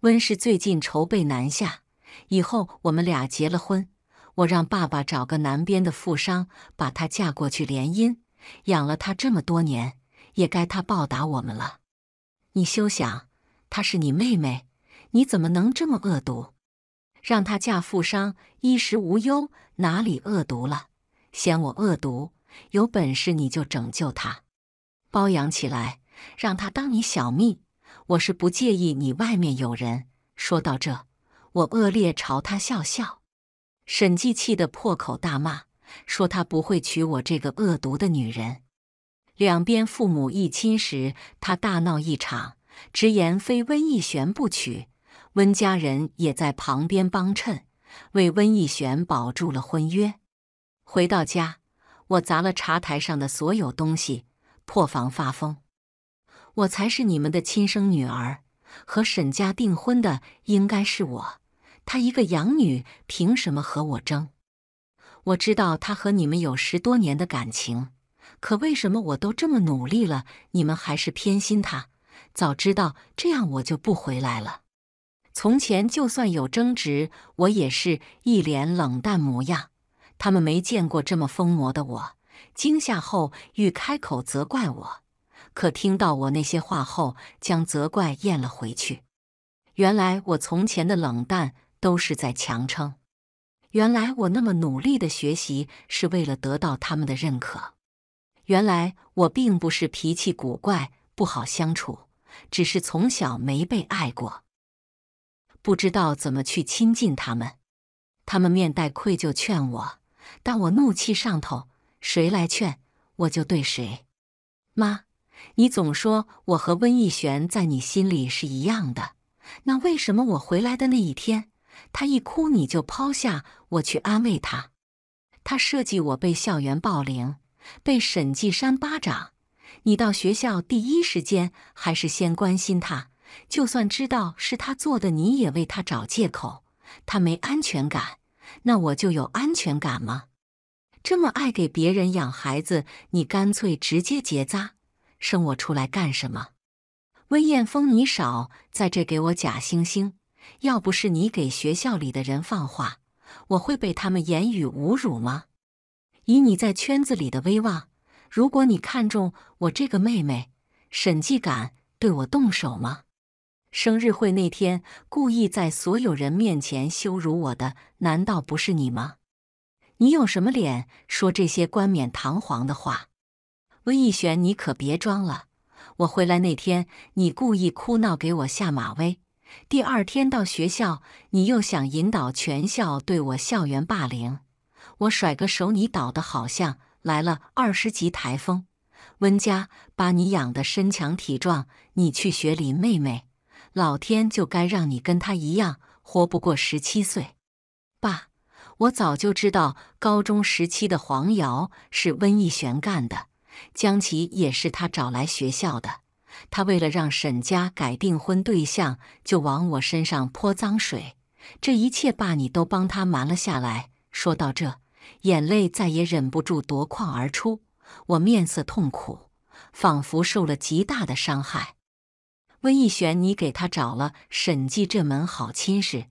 温氏最近筹备南下，以后我们俩结了婚，我让爸爸找个南边的富商，把她嫁过去联姻。养了她这么多年。”也该他报答我们了，你休想！她是你妹妹，你怎么能这么恶毒？让她嫁富商，衣食无忧，哪里恶毒了？嫌我恶毒？有本事你就拯救她，包养起来，让她当你小蜜。我是不介意你外面有人。说到这，我恶劣朝他笑笑。沈寂气得破口大骂，说他不会娶我这个恶毒的女人。两边父母一亲时，他大闹一场，直言非温逸璇不娶。温家人也在旁边帮衬，为温逸璇保住了婚约。回到家，我砸了茶台上的所有东西，破房发疯。我才是你们的亲生女儿，和沈家订婚的应该是我。她一个养女，凭什么和我争？我知道她和你们有十多年的感情。可为什么我都这么努力了，你们还是偏心他？早知道这样，我就不回来了。从前就算有争执，我也是一脸冷淡模样。他们没见过这么疯魔的我。惊吓后欲开口责怪我，可听到我那些话后，将责怪咽了回去。原来我从前的冷淡都是在强撑。原来我那么努力的学习是为了得到他们的认可。原来我并不是脾气古怪不好相处，只是从小没被爱过，不知道怎么去亲近他们。他们面带愧疚劝我，但我怒气上头，谁来劝我就对谁。妈，你总说我和温逸璇在你心里是一样的，那为什么我回来的那一天，他一哭你就抛下我去安慰他？他设计我被校园暴凌。被沈继山巴掌，你到学校第一时间还是先关心他。就算知道是他做的，你也为他找借口。他没安全感，那我就有安全感吗？这么爱给别人养孩子，你干脆直接结扎，生我出来干什么？温彦峰，你少在这给我假惺惺。要不是你给学校里的人放话，我会被他们言语侮辱吗？以你在圈子里的威望，如果你看中我这个妹妹，沈计敢对我动手吗？生日会那天故意在所有人面前羞辱我的，难道不是你吗？你有什么脸说这些冠冕堂皇的话？温逸璇，你可别装了！我回来那天，你故意哭闹给我下马威；第二天到学校，你又想引导全校对我校园霸凌。我甩个手，你倒的好像来了二十级台风。温家把你养得身强体壮，你去学林妹妹，老天就该让你跟她一样活不过十七岁。爸，我早就知道高中时期的黄瑶是温逸璇干的，江琪也是他找来学校的。他为了让沈家改订婚对象，就往我身上泼脏水。这一切，爸，你都帮他瞒了下来。说到这。眼泪再也忍不住夺眶而出，我面色痛苦，仿佛受了极大的伤害。温逸璇，你给他找了审计这门好亲事。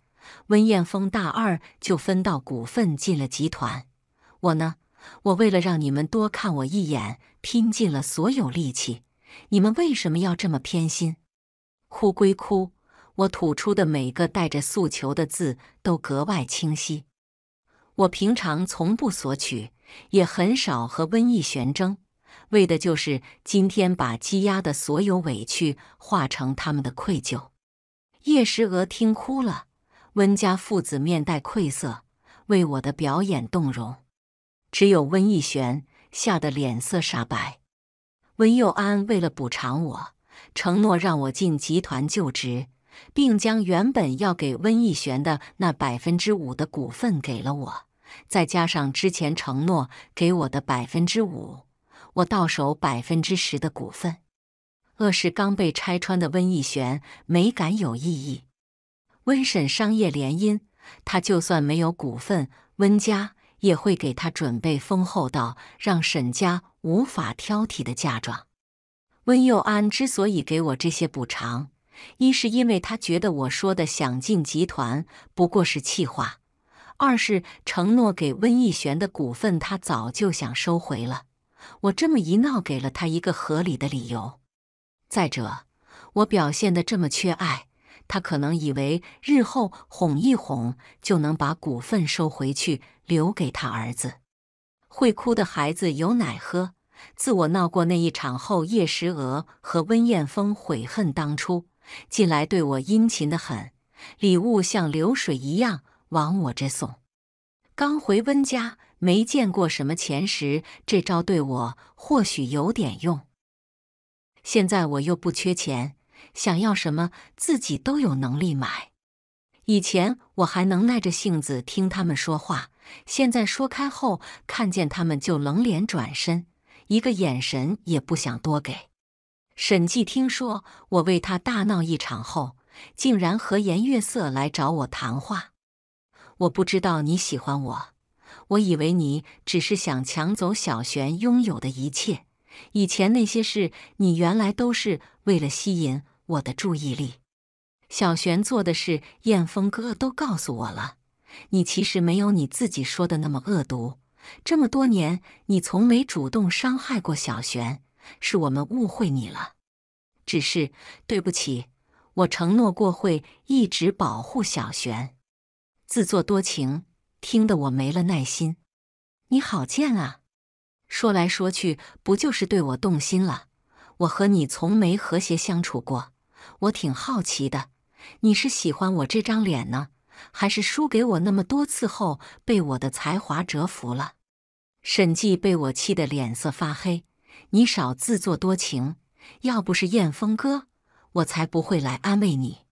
温彦峰大二就分到股份，进了集团。我呢，我为了让你们多看我一眼，拼尽了所有力气。你们为什么要这么偏心？哭归哭，我吐出的每个带着诉求的字都格外清晰。我平常从不索取，也很少和温逸玄争，为的就是今天把积压的所有委屈化成他们的愧疚。叶石娥听哭了，温家父子面带愧色，为我的表演动容。只有温逸璇吓得脸色煞白。温佑安为了补偿我，承诺让我进集团就职，并将原本要给温逸璇的那百分之五的股份给了我。再加上之前承诺给我的百分之五，我到手百分之十的股份。恶事刚被拆穿的温逸璇没敢有异议。温沈商业联姻，他就算没有股份，温家也会给他准备丰厚到让沈家无法挑剔的嫁妆。温佑安之所以给我这些补偿，一是因为他觉得我说的想进集团不过是气话。二是承诺给温逸璇的股份，他早就想收回了。我这么一闹，给了他一个合理的理由。再者，我表现得这么缺爱，他可能以为日后哄一哄就能把股份收回去，留给他儿子。会哭的孩子有奶喝。自我闹过那一场后，叶时娥和温彦峰悔恨当初，近来对我殷勤的很，礼物像流水一样。往我这送。刚回温家没见过什么钱时，这招对我或许有点用。现在我又不缺钱，想要什么自己都有能力买。以前我还能耐着性子听他们说话，现在说开后，看见他们就冷脸转身，一个眼神也不想多给。沈季听说我为他大闹一场后，竟然和颜悦色来找我谈话。我不知道你喜欢我，我以为你只是想抢走小璇拥有的一切。以前那些事，你原来都是为了吸引我的注意力。小璇做的事，燕峰哥都告诉我了。你其实没有你自己说的那么恶毒。这么多年，你从没主动伤害过小璇，是我们误会你了。只是对不起，我承诺过会一直保护小璇。自作多情，听得我没了耐心。你好贱啊！说来说去，不就是对我动心了？我和你从没和谐相处过。我挺好奇的，你是喜欢我这张脸呢，还是输给我那么多次后被我的才华折服了？沈记被我气得脸色发黑。你少自作多情！要不是燕峰哥，我才不会来安慰你。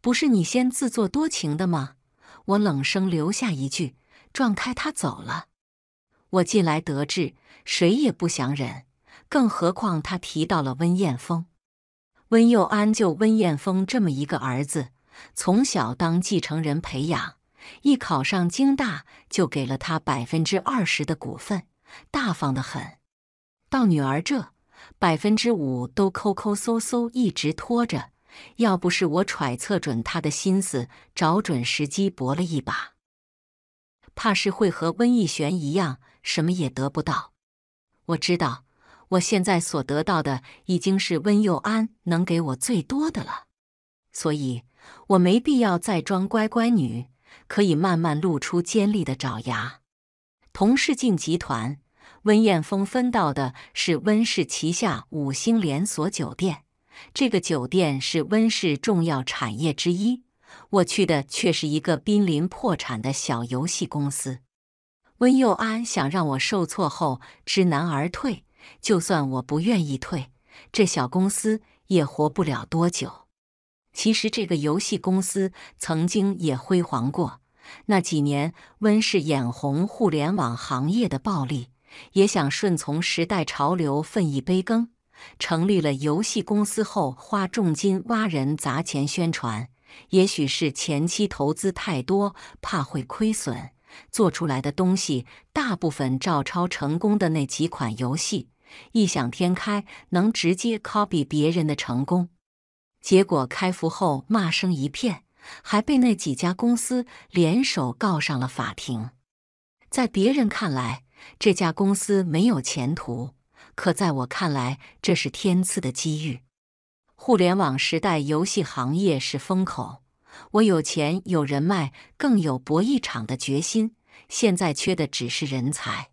不是你先自作多情的吗？我冷声留下一句，撞开他走了。我近来得志，谁也不想忍，更何况他提到了温彦峰。温佑安就温彦峰这么一个儿子，从小当继承人培养，一考上京大就给了他百分之二十的股份，大方的很。到女儿这，百分之五都抠抠搜搜，一直拖着。要不是我揣测准他的心思，找准时机搏了一把，怕是会和温逸璇一样，什么也得不到。我知道，我现在所得到的已经是温佑安能给我最多的了，所以我没必要再装乖乖女，可以慢慢露出尖利的爪牙。同世进集团，温彦峰分到的是温氏旗下五星连锁酒店。这个酒店是温氏重要产业之一，我去的却是一个濒临破产的小游戏公司。温佑安想让我受挫后知难而退，就算我不愿意退，这小公司也活不了多久。其实这个游戏公司曾经也辉煌过，那几年温氏眼红互联网行业的暴利，也想顺从时代潮流分一杯羹。成立了游戏公司后，花重金挖人、砸钱宣传，也许是前期投资太多，怕会亏损，做出来的东西大部分照抄成功的那几款游戏，异想天开，能直接 copy 别人的成功，结果开服后骂声一片，还被那几家公司联手告上了法庭。在别人看来，这家公司没有前途。可在我看来，这是天赐的机遇。互联网时代，游戏行业是风口。我有钱，有人脉，更有搏一场的决心。现在缺的只是人才。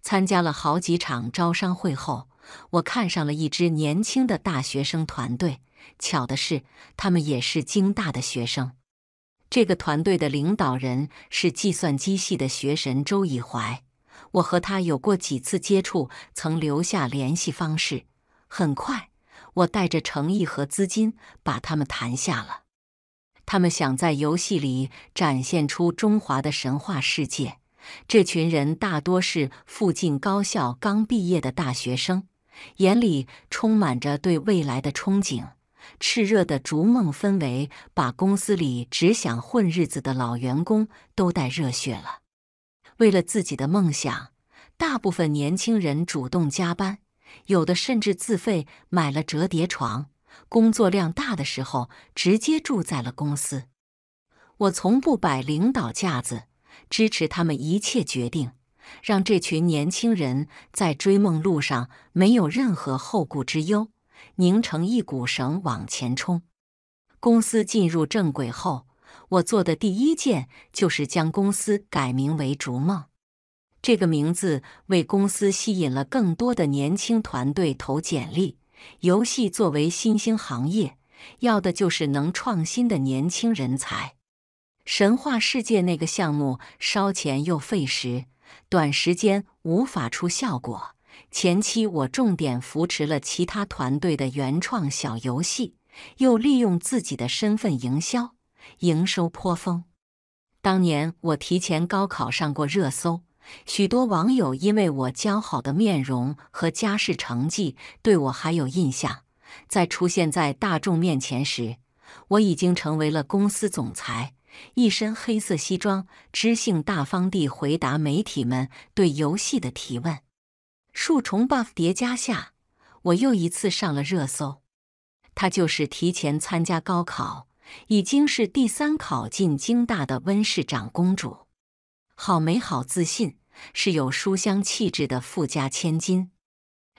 参加了好几场招商会后，我看上了一支年轻的大学生团队。巧的是，他们也是京大的学生。这个团队的领导人是计算机系的学神周以怀。我和他有过几次接触，曾留下联系方式。很快，我带着诚意和资金把他们谈下了。他们想在游戏里展现出中华的神话世界。这群人大多是附近高校刚毕业的大学生，眼里充满着对未来的憧憬，炽热的逐梦氛围把公司里只想混日子的老员工都带热血了。为了自己的梦想，大部分年轻人主动加班，有的甚至自费买了折叠床。工作量大的时候，直接住在了公司。我从不摆领导架子，支持他们一切决定，让这群年轻人在追梦路上没有任何后顾之忧，拧成一股绳往前冲。公司进入正轨后。我做的第一件就是将公司改名为“逐梦”，这个名字为公司吸引了更多的年轻团队投简历。游戏作为新兴行业，要的就是能创新的年轻人才。神话世界那个项目烧钱又费时，短时间无法出效果。前期我重点扶持了其他团队的原创小游戏，又利用自己的身份营销。营收颇丰。当年我提前高考上过热搜，许多网友因为我姣好的面容和家世成绩对我还有印象。在出现在大众面前时，我已经成为了公司总裁，一身黑色西装，知性大方地回答媒体们对游戏的提问。数重 buff 叠加下，我又一次上了热搜。他就是提前参加高考。已经是第三考进京大的温室长公主，好美，好自信，是有书香气质的富家千金。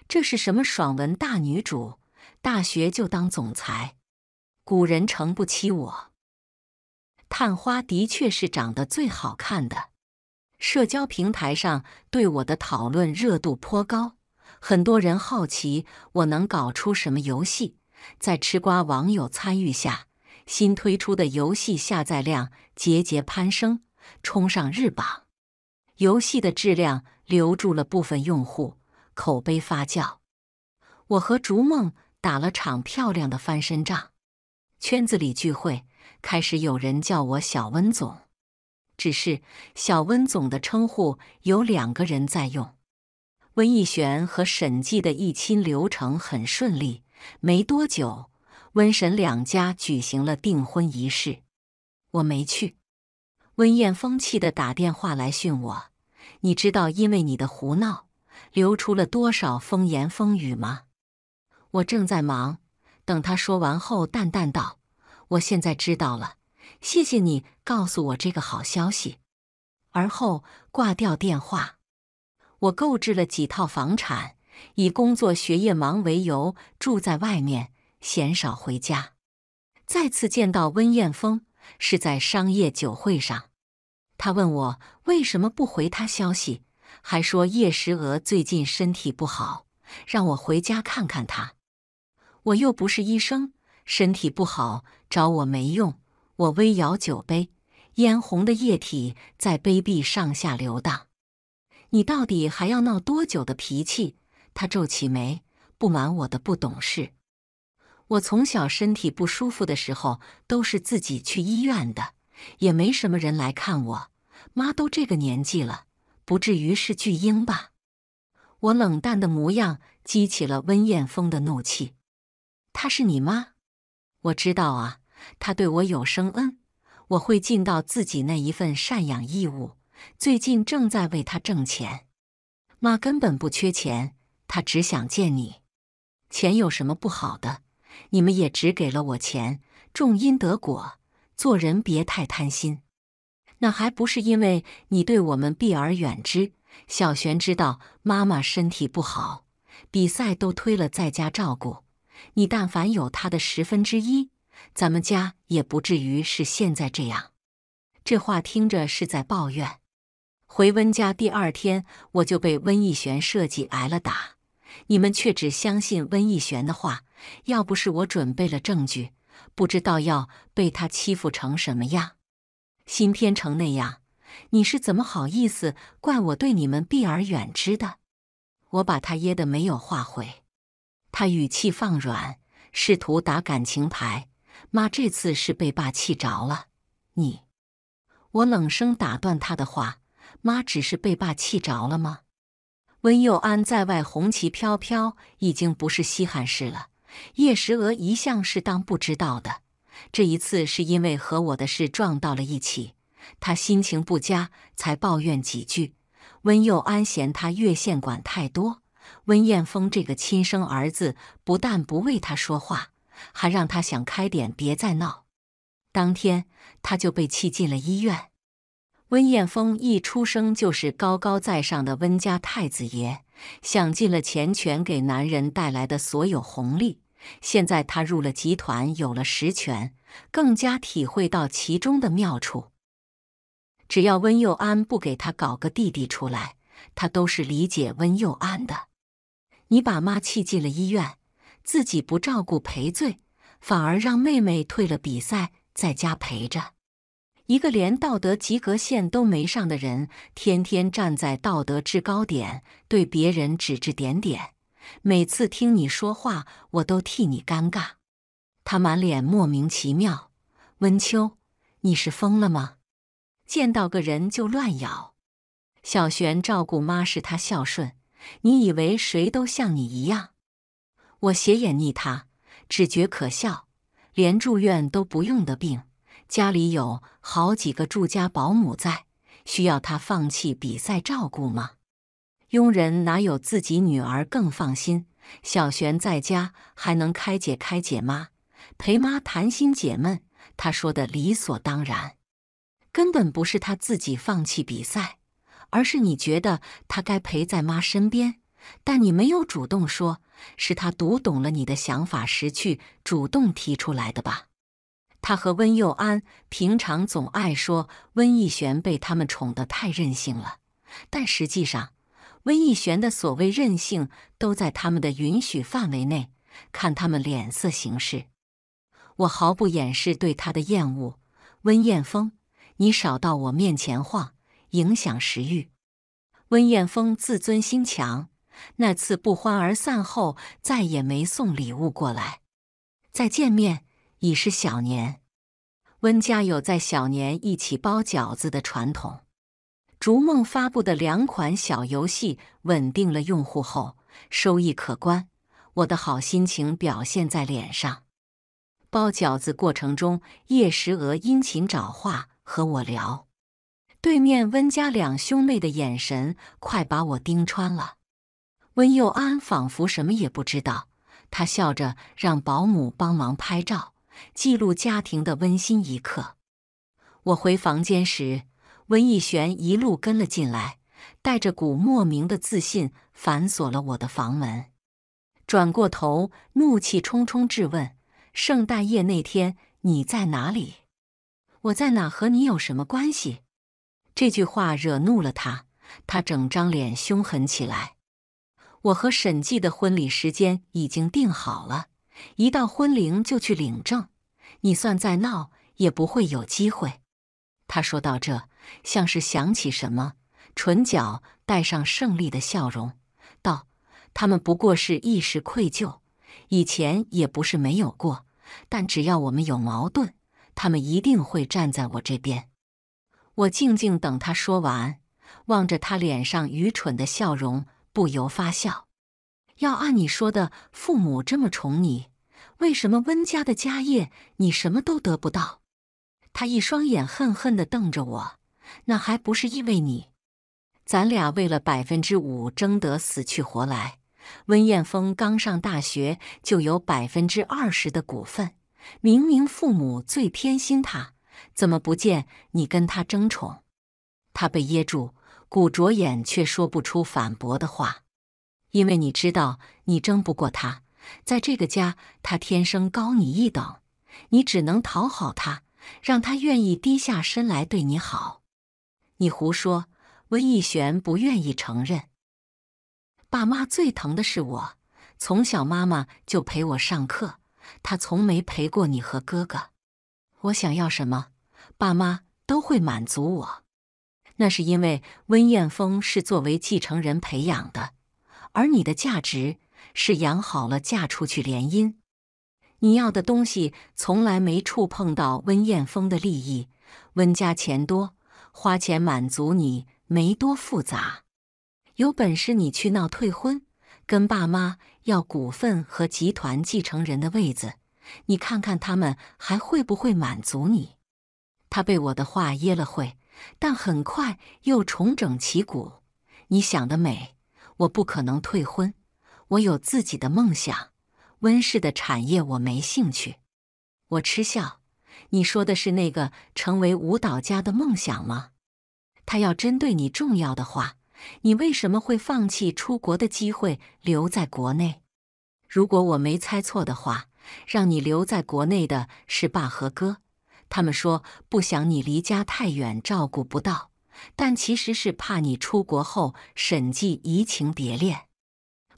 这是什么爽文大女主？大学就当总裁？古人诚不欺我。探花的确是长得最好看的，社交平台上对我的讨论热度颇高，很多人好奇我能搞出什么游戏。在吃瓜网友参与下。新推出的游戏下载量节节攀升，冲上日榜。游戏的质量留住了部分用户，口碑发酵。我和逐梦打了场漂亮的翻身仗。圈子里聚会，开始有人叫我小温总。只是小温总的称呼有两个人在用：温逸璇和审计的。一亲流程很顺利，没多久。温神两家举行了订婚仪式，我没去。温艳风气的打电话来训我：“你知道因为你的胡闹，流出了多少风言风语吗？”我正在忙，等他说完后淡淡道：“我现在知道了，谢谢你告诉我这个好消息。”而后挂掉电话。我购置了几套房产，以工作学业忙为由住在外面。鲜少回家。再次见到温彦峰是在商业酒会上，他问我为什么不回他消息，还说叶石娥最近身体不好，让我回家看看他。我又不是医生，身体不好找我没用。我微摇酒杯，嫣红的液体在杯壁上下流荡。你到底还要闹多久的脾气？他皱起眉，不满我的不懂事。我从小身体不舒服的时候都是自己去医院的，也没什么人来看我。妈都这个年纪了，不至于是巨婴吧？我冷淡的模样激起了温艳峰的怒气。她是你妈，我知道啊。她对我有生恩，我会尽到自己那一份赡养义务。最近正在为他挣钱，妈根本不缺钱，她只想见你。钱有什么不好的？你们也只给了我钱，种因得果，做人别太贪心。那还不是因为你对我们避而远之。小璇知道妈妈身体不好，比赛都推了，在家照顾你。但凡有他的十分之一，咱们家也不至于是现在这样。这话听着是在抱怨。回温家第二天，我就被温逸璇设计挨了打，你们却只相信温逸璇的话。要不是我准备了证据，不知道要被他欺负成什么样。新天成那样，你是怎么好意思怪我对你们避而远之的？我把他噎得没有话回。他语气放软，试图打感情牌。妈这次是被爸气着了。你，我冷声打断他的话。妈只是被爸气着了吗？温佑安在外红旗飘飘，已经不是稀罕事了。叶石娥一向是当不知道的，这一次是因为和我的事撞到了一起，他心情不佳才抱怨几句。温幼安嫌他越线管太多，温艳峰这个亲生儿子不但不为他说话，还让他想开点，别再闹。当天他就被气进了医院。温彦峰一出生就是高高在上的温家太子爷，享尽了钱权给男人带来的所有红利。现在他入了集团，有了实权，更加体会到其中的妙处。只要温佑安不给他搞个弟弟出来，他都是理解温佑安的。你把妈气进了医院，自己不照顾赔罪，反而让妹妹退了比赛，在家陪着。一个连道德及格线都没上的人，天天站在道德制高点对别人指指点点。每次听你说话，我都替你尴尬。他满脸莫名其妙。温秋，你是疯了吗？见到个人就乱咬。小璇照顾妈是他孝顺，你以为谁都像你一样？我斜眼睨他，只觉可笑，连住院都不用的病。家里有好几个住家保姆在，需要他放弃比赛照顾吗？佣人哪有自己女儿更放心？小璇在家还能开解开解妈，陪妈谈心解闷。他说的理所当然，根本不是他自己放弃比赛，而是你觉得他该陪在妈身边，但你没有主动说，是他读懂了你的想法时去主动提出来的吧？他和温佑安平常总爱说温逸璇被他们宠得太任性了，但实际上温逸璇的所谓任性都在他们的允许范围内，看他们脸色行事。我毫不掩饰对他的厌恶。温彦峰，你少到我面前晃，影响食欲。温彦峰自尊心强，那次不欢而散后，再也没送礼物过来。再见面。已是小年，温家有在小年一起包饺子的传统。逐梦发布的两款小游戏稳定了用户后，收益可观。我的好心情表现在脸上。包饺子过程中，叶石娥殷勤找话和我聊，对面温家两兄妹的眼神快把我盯穿了。温佑安仿佛什么也不知道，他笑着让保姆帮忙拍照。记录家庭的温馨一刻。我回房间时，温逸璇一路跟了进来，带着股莫名的自信，反锁了我的房门。转过头，怒气冲冲质问：“圣诞夜那天你在哪里？我在哪和你有什么关系？”这句话惹怒了他，他整张脸凶狠起来。我和沈记的婚礼时间已经定好了。一到婚龄就去领证，你算再闹也不会有机会。他说到这，像是想起什么，唇角带上胜利的笑容，道：“他们不过是一时愧疚，以前也不是没有过。但只要我们有矛盾，他们一定会站在我这边。”我静静等他说完，望着他脸上愚蠢的笑容，不由发笑。要按你说的，父母这么宠你，为什么温家的家业你什么都得不到？他一双眼恨恨的瞪着我，那还不是因为你？咱俩为了百分之五争得死去活来，温彦峰刚上大学就有百分之二十的股份，明明父母最偏心他，怎么不见你跟他争宠？他被噎住，鼓着眼却说不出反驳的话。因为你知道你争不过他，在这个家他天生高你一等，你只能讨好他，让他愿意低下身来对你好。你胡说，温逸璇不愿意承认。爸妈最疼的是我，从小妈妈就陪我上课，她从没陪过你和哥哥。我想要什么，爸妈都会满足我。那是因为温彦峰是作为继承人培养的。而你的价值是养好了嫁出去联姻，你要的东西从来没触碰到温彦峰的利益。温家钱多，花钱满足你没多复杂。有本事你去闹退婚，跟爸妈要股份和集团继承人的位子，你看看他们还会不会满足你？他被我的话噎了会，但很快又重整旗鼓。你想得美。我不可能退婚，我有自己的梦想。温室的产业我没兴趣。我嗤笑，你说的是那个成为舞蹈家的梦想吗？他要真对你重要的话，你为什么会放弃出国的机会留在国内？如果我没猜错的话，让你留在国内的是爸和哥，他们说不想你离家太远，照顾不到。但其实是怕你出国后审计移情别恋。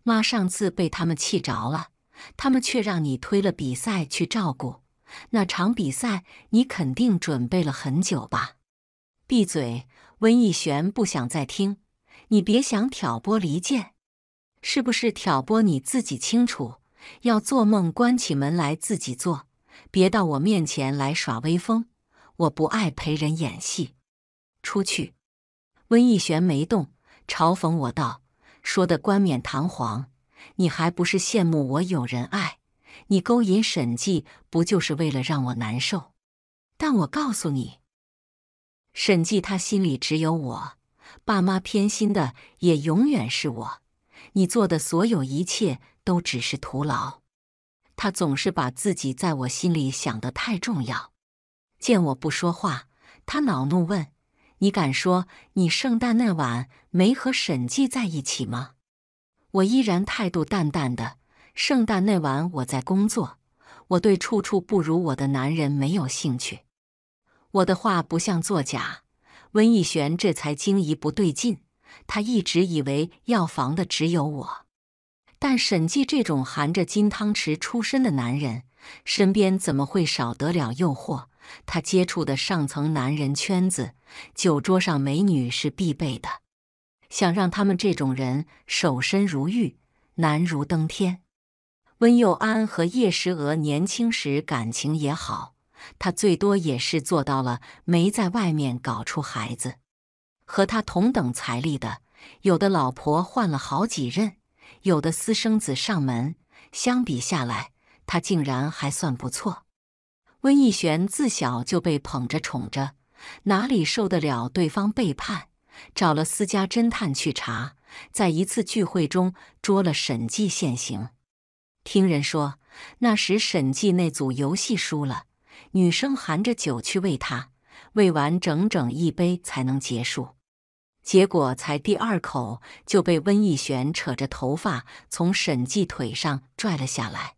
妈上次被他们气着了，他们却让你推了比赛去照顾。那场比赛你肯定准备了很久吧？闭嘴，温逸璇不想再听。你别想挑拨离间，是不是挑拨你自己清楚。要做梦，关起门来自己做，别到我面前来耍威风。我不爱陪人演戏。出去，温逸璇没动，嘲讽我道：“说的冠冕堂皇，你还不是羡慕我有人爱？你勾引沈寂，不就是为了让我难受？但我告诉你，沈寂他心里只有我，爸妈偏心的也永远是我。你做的所有一切都只是徒劳。他总是把自己在我心里想得太重要。见我不说话，他恼怒问。”你敢说你圣诞那晚没和沈记在一起吗？我依然态度淡淡的。圣诞那晚我在工作，我对处处不如我的男人没有兴趣。我的话不像作假。温逸璇这才惊疑不对劲，他一直以为药房的只有我，但沈记这种含着金汤匙出身的男人，身边怎么会少得了诱惑？他接触的上层男人圈子，酒桌上美女是必备的。想让他们这种人守身如玉，难如登天。温佑安和叶石娥年轻时感情也好，他最多也是做到了没在外面搞出孩子。和他同等财力的，有的老婆换了好几任，有的私生子上门。相比下来，他竟然还算不错。温逸璇自小就被捧着宠着，哪里受得了对方背叛？找了私家侦探去查，在一次聚会中捉了沈纪现行。听人说那时沈纪那组游戏输了，女生含着酒去喂他，喂完整整一杯才能结束。结果才第二口就被温逸璇扯着头发从沈纪腿上拽了下来。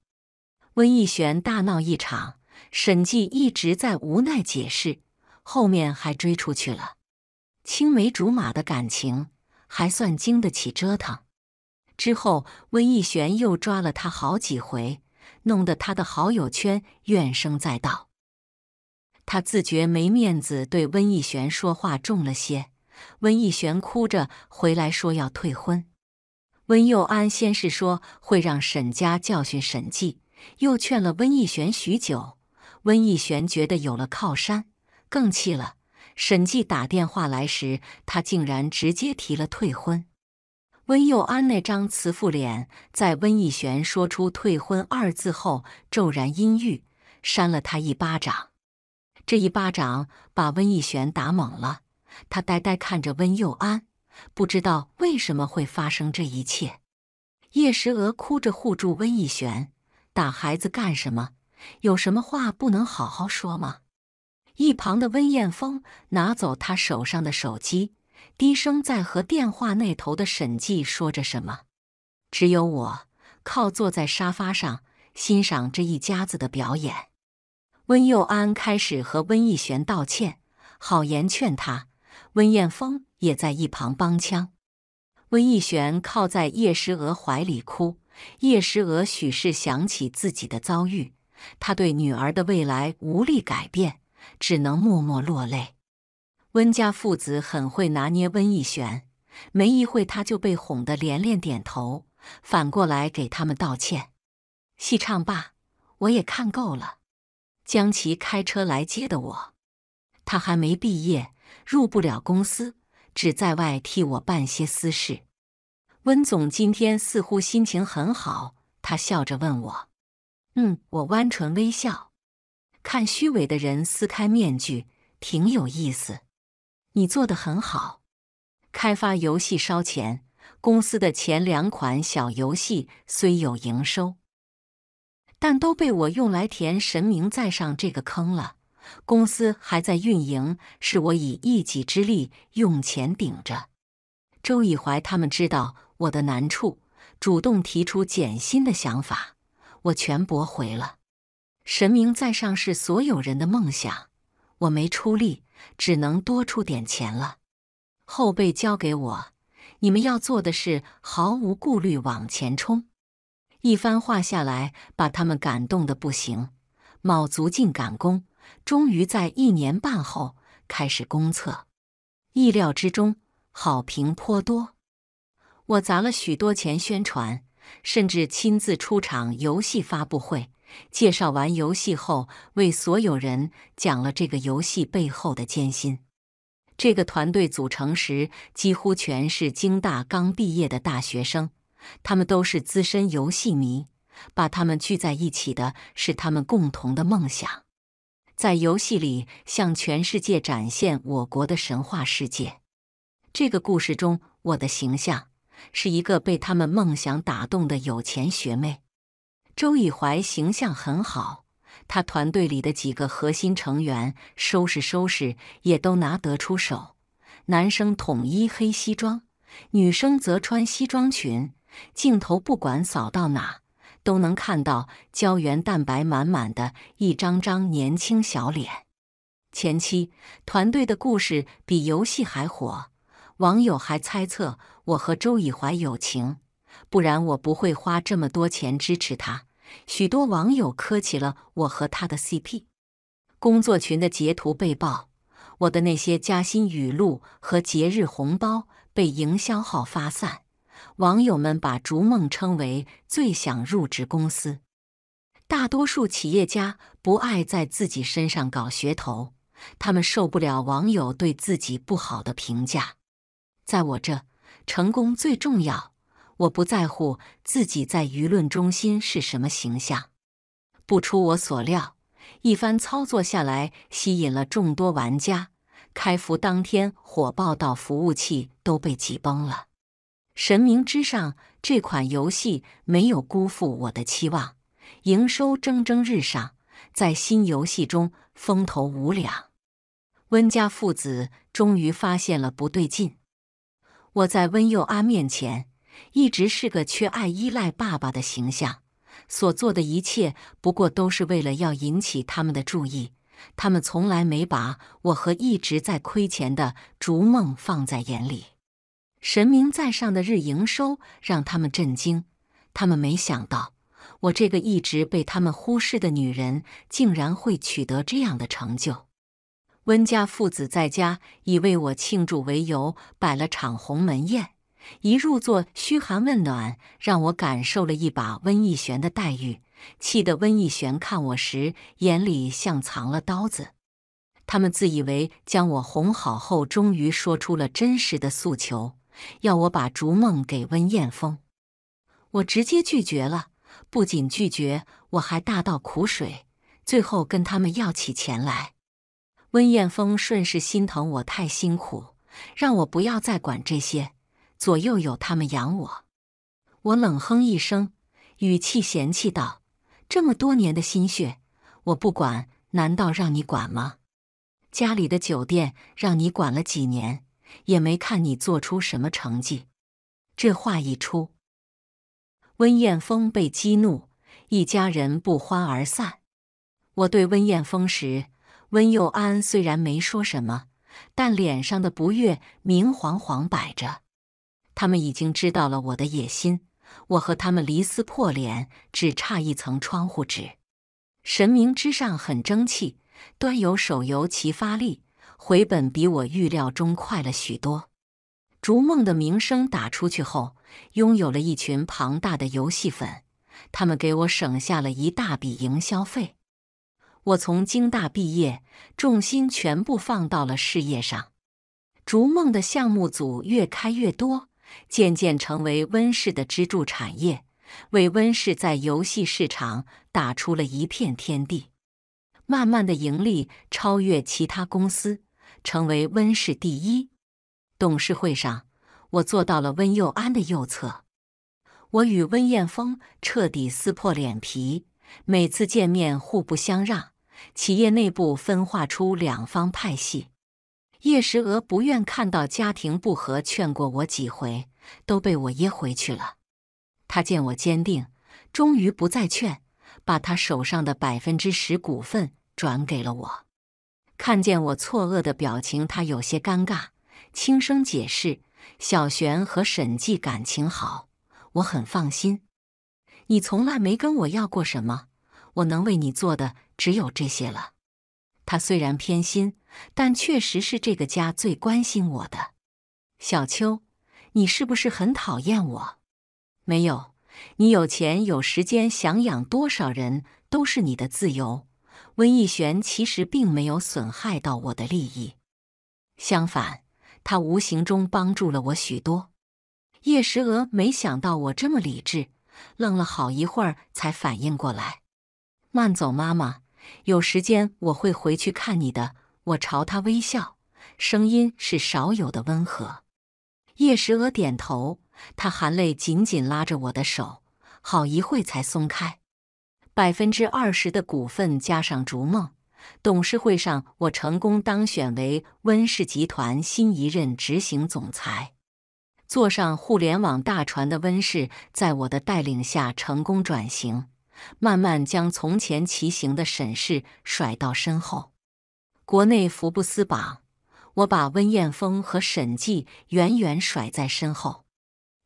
温逸璇大闹一场。沈纪一直在无奈解释，后面还追出去了。青梅竹马的感情还算经得起折腾。之后温亦璇又抓了他好几回，弄得他的好友圈怨声载道。他自觉没面子，对温亦璇说话重了些。温亦璇哭着回来说要退婚。温佑安先是说会让沈家教训沈记，又劝了温亦璇许久。温逸玄觉得有了靠山，更气了。沈记打电话来时，他竟然直接提了退婚。温佑安那张慈父脸，在温逸玄说出“退婚”二字后，骤然阴郁，扇了他一巴掌。这一巴掌把温逸玄打懵了，他呆呆看着温佑安，不知道为什么会发生这一切。叶时娥哭着护住温逸玄：“打孩子干什么？”有什么话不能好好说吗？一旁的温彦峰拿走他手上的手机，低声在和电话那头的沈记说着什么。只有我靠坐在沙发上，欣赏这一家子的表演。温佑安开始和温逸璇道歉，好言劝他。温彦峰也在一旁帮腔。温逸璇靠在叶诗娥怀里哭，叶诗娥许是想起自己的遭遇。他对女儿的未来无力改变，只能默默落泪。温家父子很会拿捏温逸璇，没一会他就被哄得连连点头，反过来给他们道歉。戏唱罢，我也看够了。江琪开车来接的我，他还没毕业，入不了公司，只在外替我办些私事。温总今天似乎心情很好，他笑着问我。嗯，我弯唇微笑，看虚伪的人撕开面具，挺有意思。你做的很好，开发游戏烧钱，公司的前两款小游戏虽有营收，但都被我用来填“神明在上”这个坑了。公司还在运营，是我以一己之力用钱顶着。周以怀他们知道我的难处，主动提出减薪的想法。我全驳回了，神明在上是所有人的梦想，我没出力，只能多出点钱了。后辈交给我，你们要做的是毫无顾虑往前冲。一番话下来，把他们感动的不行，卯足劲赶工，终于在一年半后开始公测。意料之中，好评颇多，我砸了许多钱宣传。甚至亲自出场游戏发布会，介绍完游戏后，为所有人讲了这个游戏背后的艰辛。这个团队组成时，几乎全是京大刚毕业的大学生，他们都是资深游戏迷，把他们聚在一起的是他们共同的梦想：在游戏里向全世界展现我国的神话世界。这个故事中，我的形象。是一个被他们梦想打动的有钱学妹，周以怀形象很好，他团队里的几个核心成员收拾收拾也都拿得出手。男生统一黑西装，女生则穿西装裙，镜头不管扫到哪，都能看到胶原蛋白满满的一张张年轻小脸。前期团队的故事比游戏还火。网友还猜测我和周以怀有情，不然我不会花这么多钱支持他。许多网友磕起了我和他的 CP。工作群的截图被爆，我的那些加薪语录和节日红包被营销号发散。网友们把逐梦称为最想入职公司。大多数企业家不爱在自己身上搞噱头，他们受不了网友对自己不好的评价。在我这，成功最重要。我不在乎自己在舆论中心是什么形象。不出我所料，一番操作下来，吸引了众多玩家。开服当天火爆到服务器都被挤崩了。神明之上这款游戏没有辜负我的期望，营收蒸蒸日上，在新游戏中风头无两。温家父子终于发现了不对劲。我在温幼安面前一直是个缺爱、依赖爸爸的形象，所做的一切不过都是为了要引起他们的注意。他们从来没把我和一直在亏钱的逐梦放在眼里。神明在上的日营收让他们震惊，他们没想到我这个一直被他们忽视的女人，竟然会取得这样的成就。温家父子在家，以为我庆祝为由，摆了场鸿门宴。一入座，嘘寒问暖，让我感受了一把温逸璇的待遇，气得温逸璇看我时眼里像藏了刀子。他们自以为将我哄好后，终于说出了真实的诉求，要我把逐梦给温彦峰。我直接拒绝了，不仅拒绝，我还大倒苦水，最后跟他们要起钱来。温彦峰顺势心疼我太辛苦，让我不要再管这些，左右有他们养我。我冷哼一声，语气嫌弃道：“这么多年的心血，我不管，难道让你管吗？家里的酒店让你管了几年，也没看你做出什么成绩。”这话一出，温彦峰被激怒，一家人不欢而散。我对温彦峰时。温佑安虽然没说什么，但脸上的不悦明晃晃摆着。他们已经知道了我的野心，我和他们离撕破脸只差一层窗户纸。神明之上很争气，端游、手游齐发力，回本比我预料中快了许多。逐梦的名声打出去后，拥有了一群庞大的游戏粉，他们给我省下了一大笔营销费。我从京大毕业，重心全部放到了事业上。逐梦的项目组越开越多，渐渐成为温氏的支柱产业，为温氏在游戏市场打出了一片天地。慢慢的，盈利超越其他公司，成为温氏第一。董事会上，我坐到了温佑安的右侧。我与温彦峰彻底撕破脸皮。每次见面互不相让，企业内部分化出两方派系。叶石娥不愿看到家庭不和，劝过我几回，都被我噎回去了。他见我坚定，终于不再劝，把他手上的百分之十股份转给了我。看见我错愕的表情，他有些尴尬，轻声解释：“小璇和审计感情好，我很放心。”你从来没跟我要过什么，我能为你做的只有这些了。他虽然偏心，但确实是这个家最关心我的。小秋，你是不是很讨厌我？没有，你有钱有时间，想养多少人都是你的自由。温逸璇其实并没有损害到我的利益，相反，他无形中帮助了我许多。叶时娥没想到我这么理智。愣了好一会儿，才反应过来。慢走，妈妈。有时间我会回去看你的。我朝她微笑，声音是少有的温和。叶时娥点头，她含泪紧紧拉着我的手，好一会才松开。百分之二十的股份加上逐梦，董事会上，我成功当选为温氏集团新一任执行总裁。坐上互联网大船的温氏，在我的带领下成功转型，慢慢将从前骑行的沈氏甩到身后。国内福布斯榜，我把温彦峰和沈记远远甩在身后。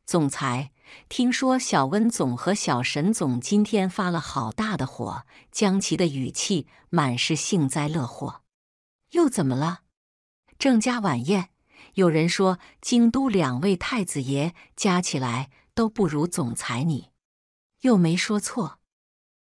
总裁，听说小温总和小沈总今天发了好大的火，江奇的语气满是幸灾乐祸。又怎么了？郑家晚宴。有人说，京都两位太子爷加起来都不如总裁你，又没说错。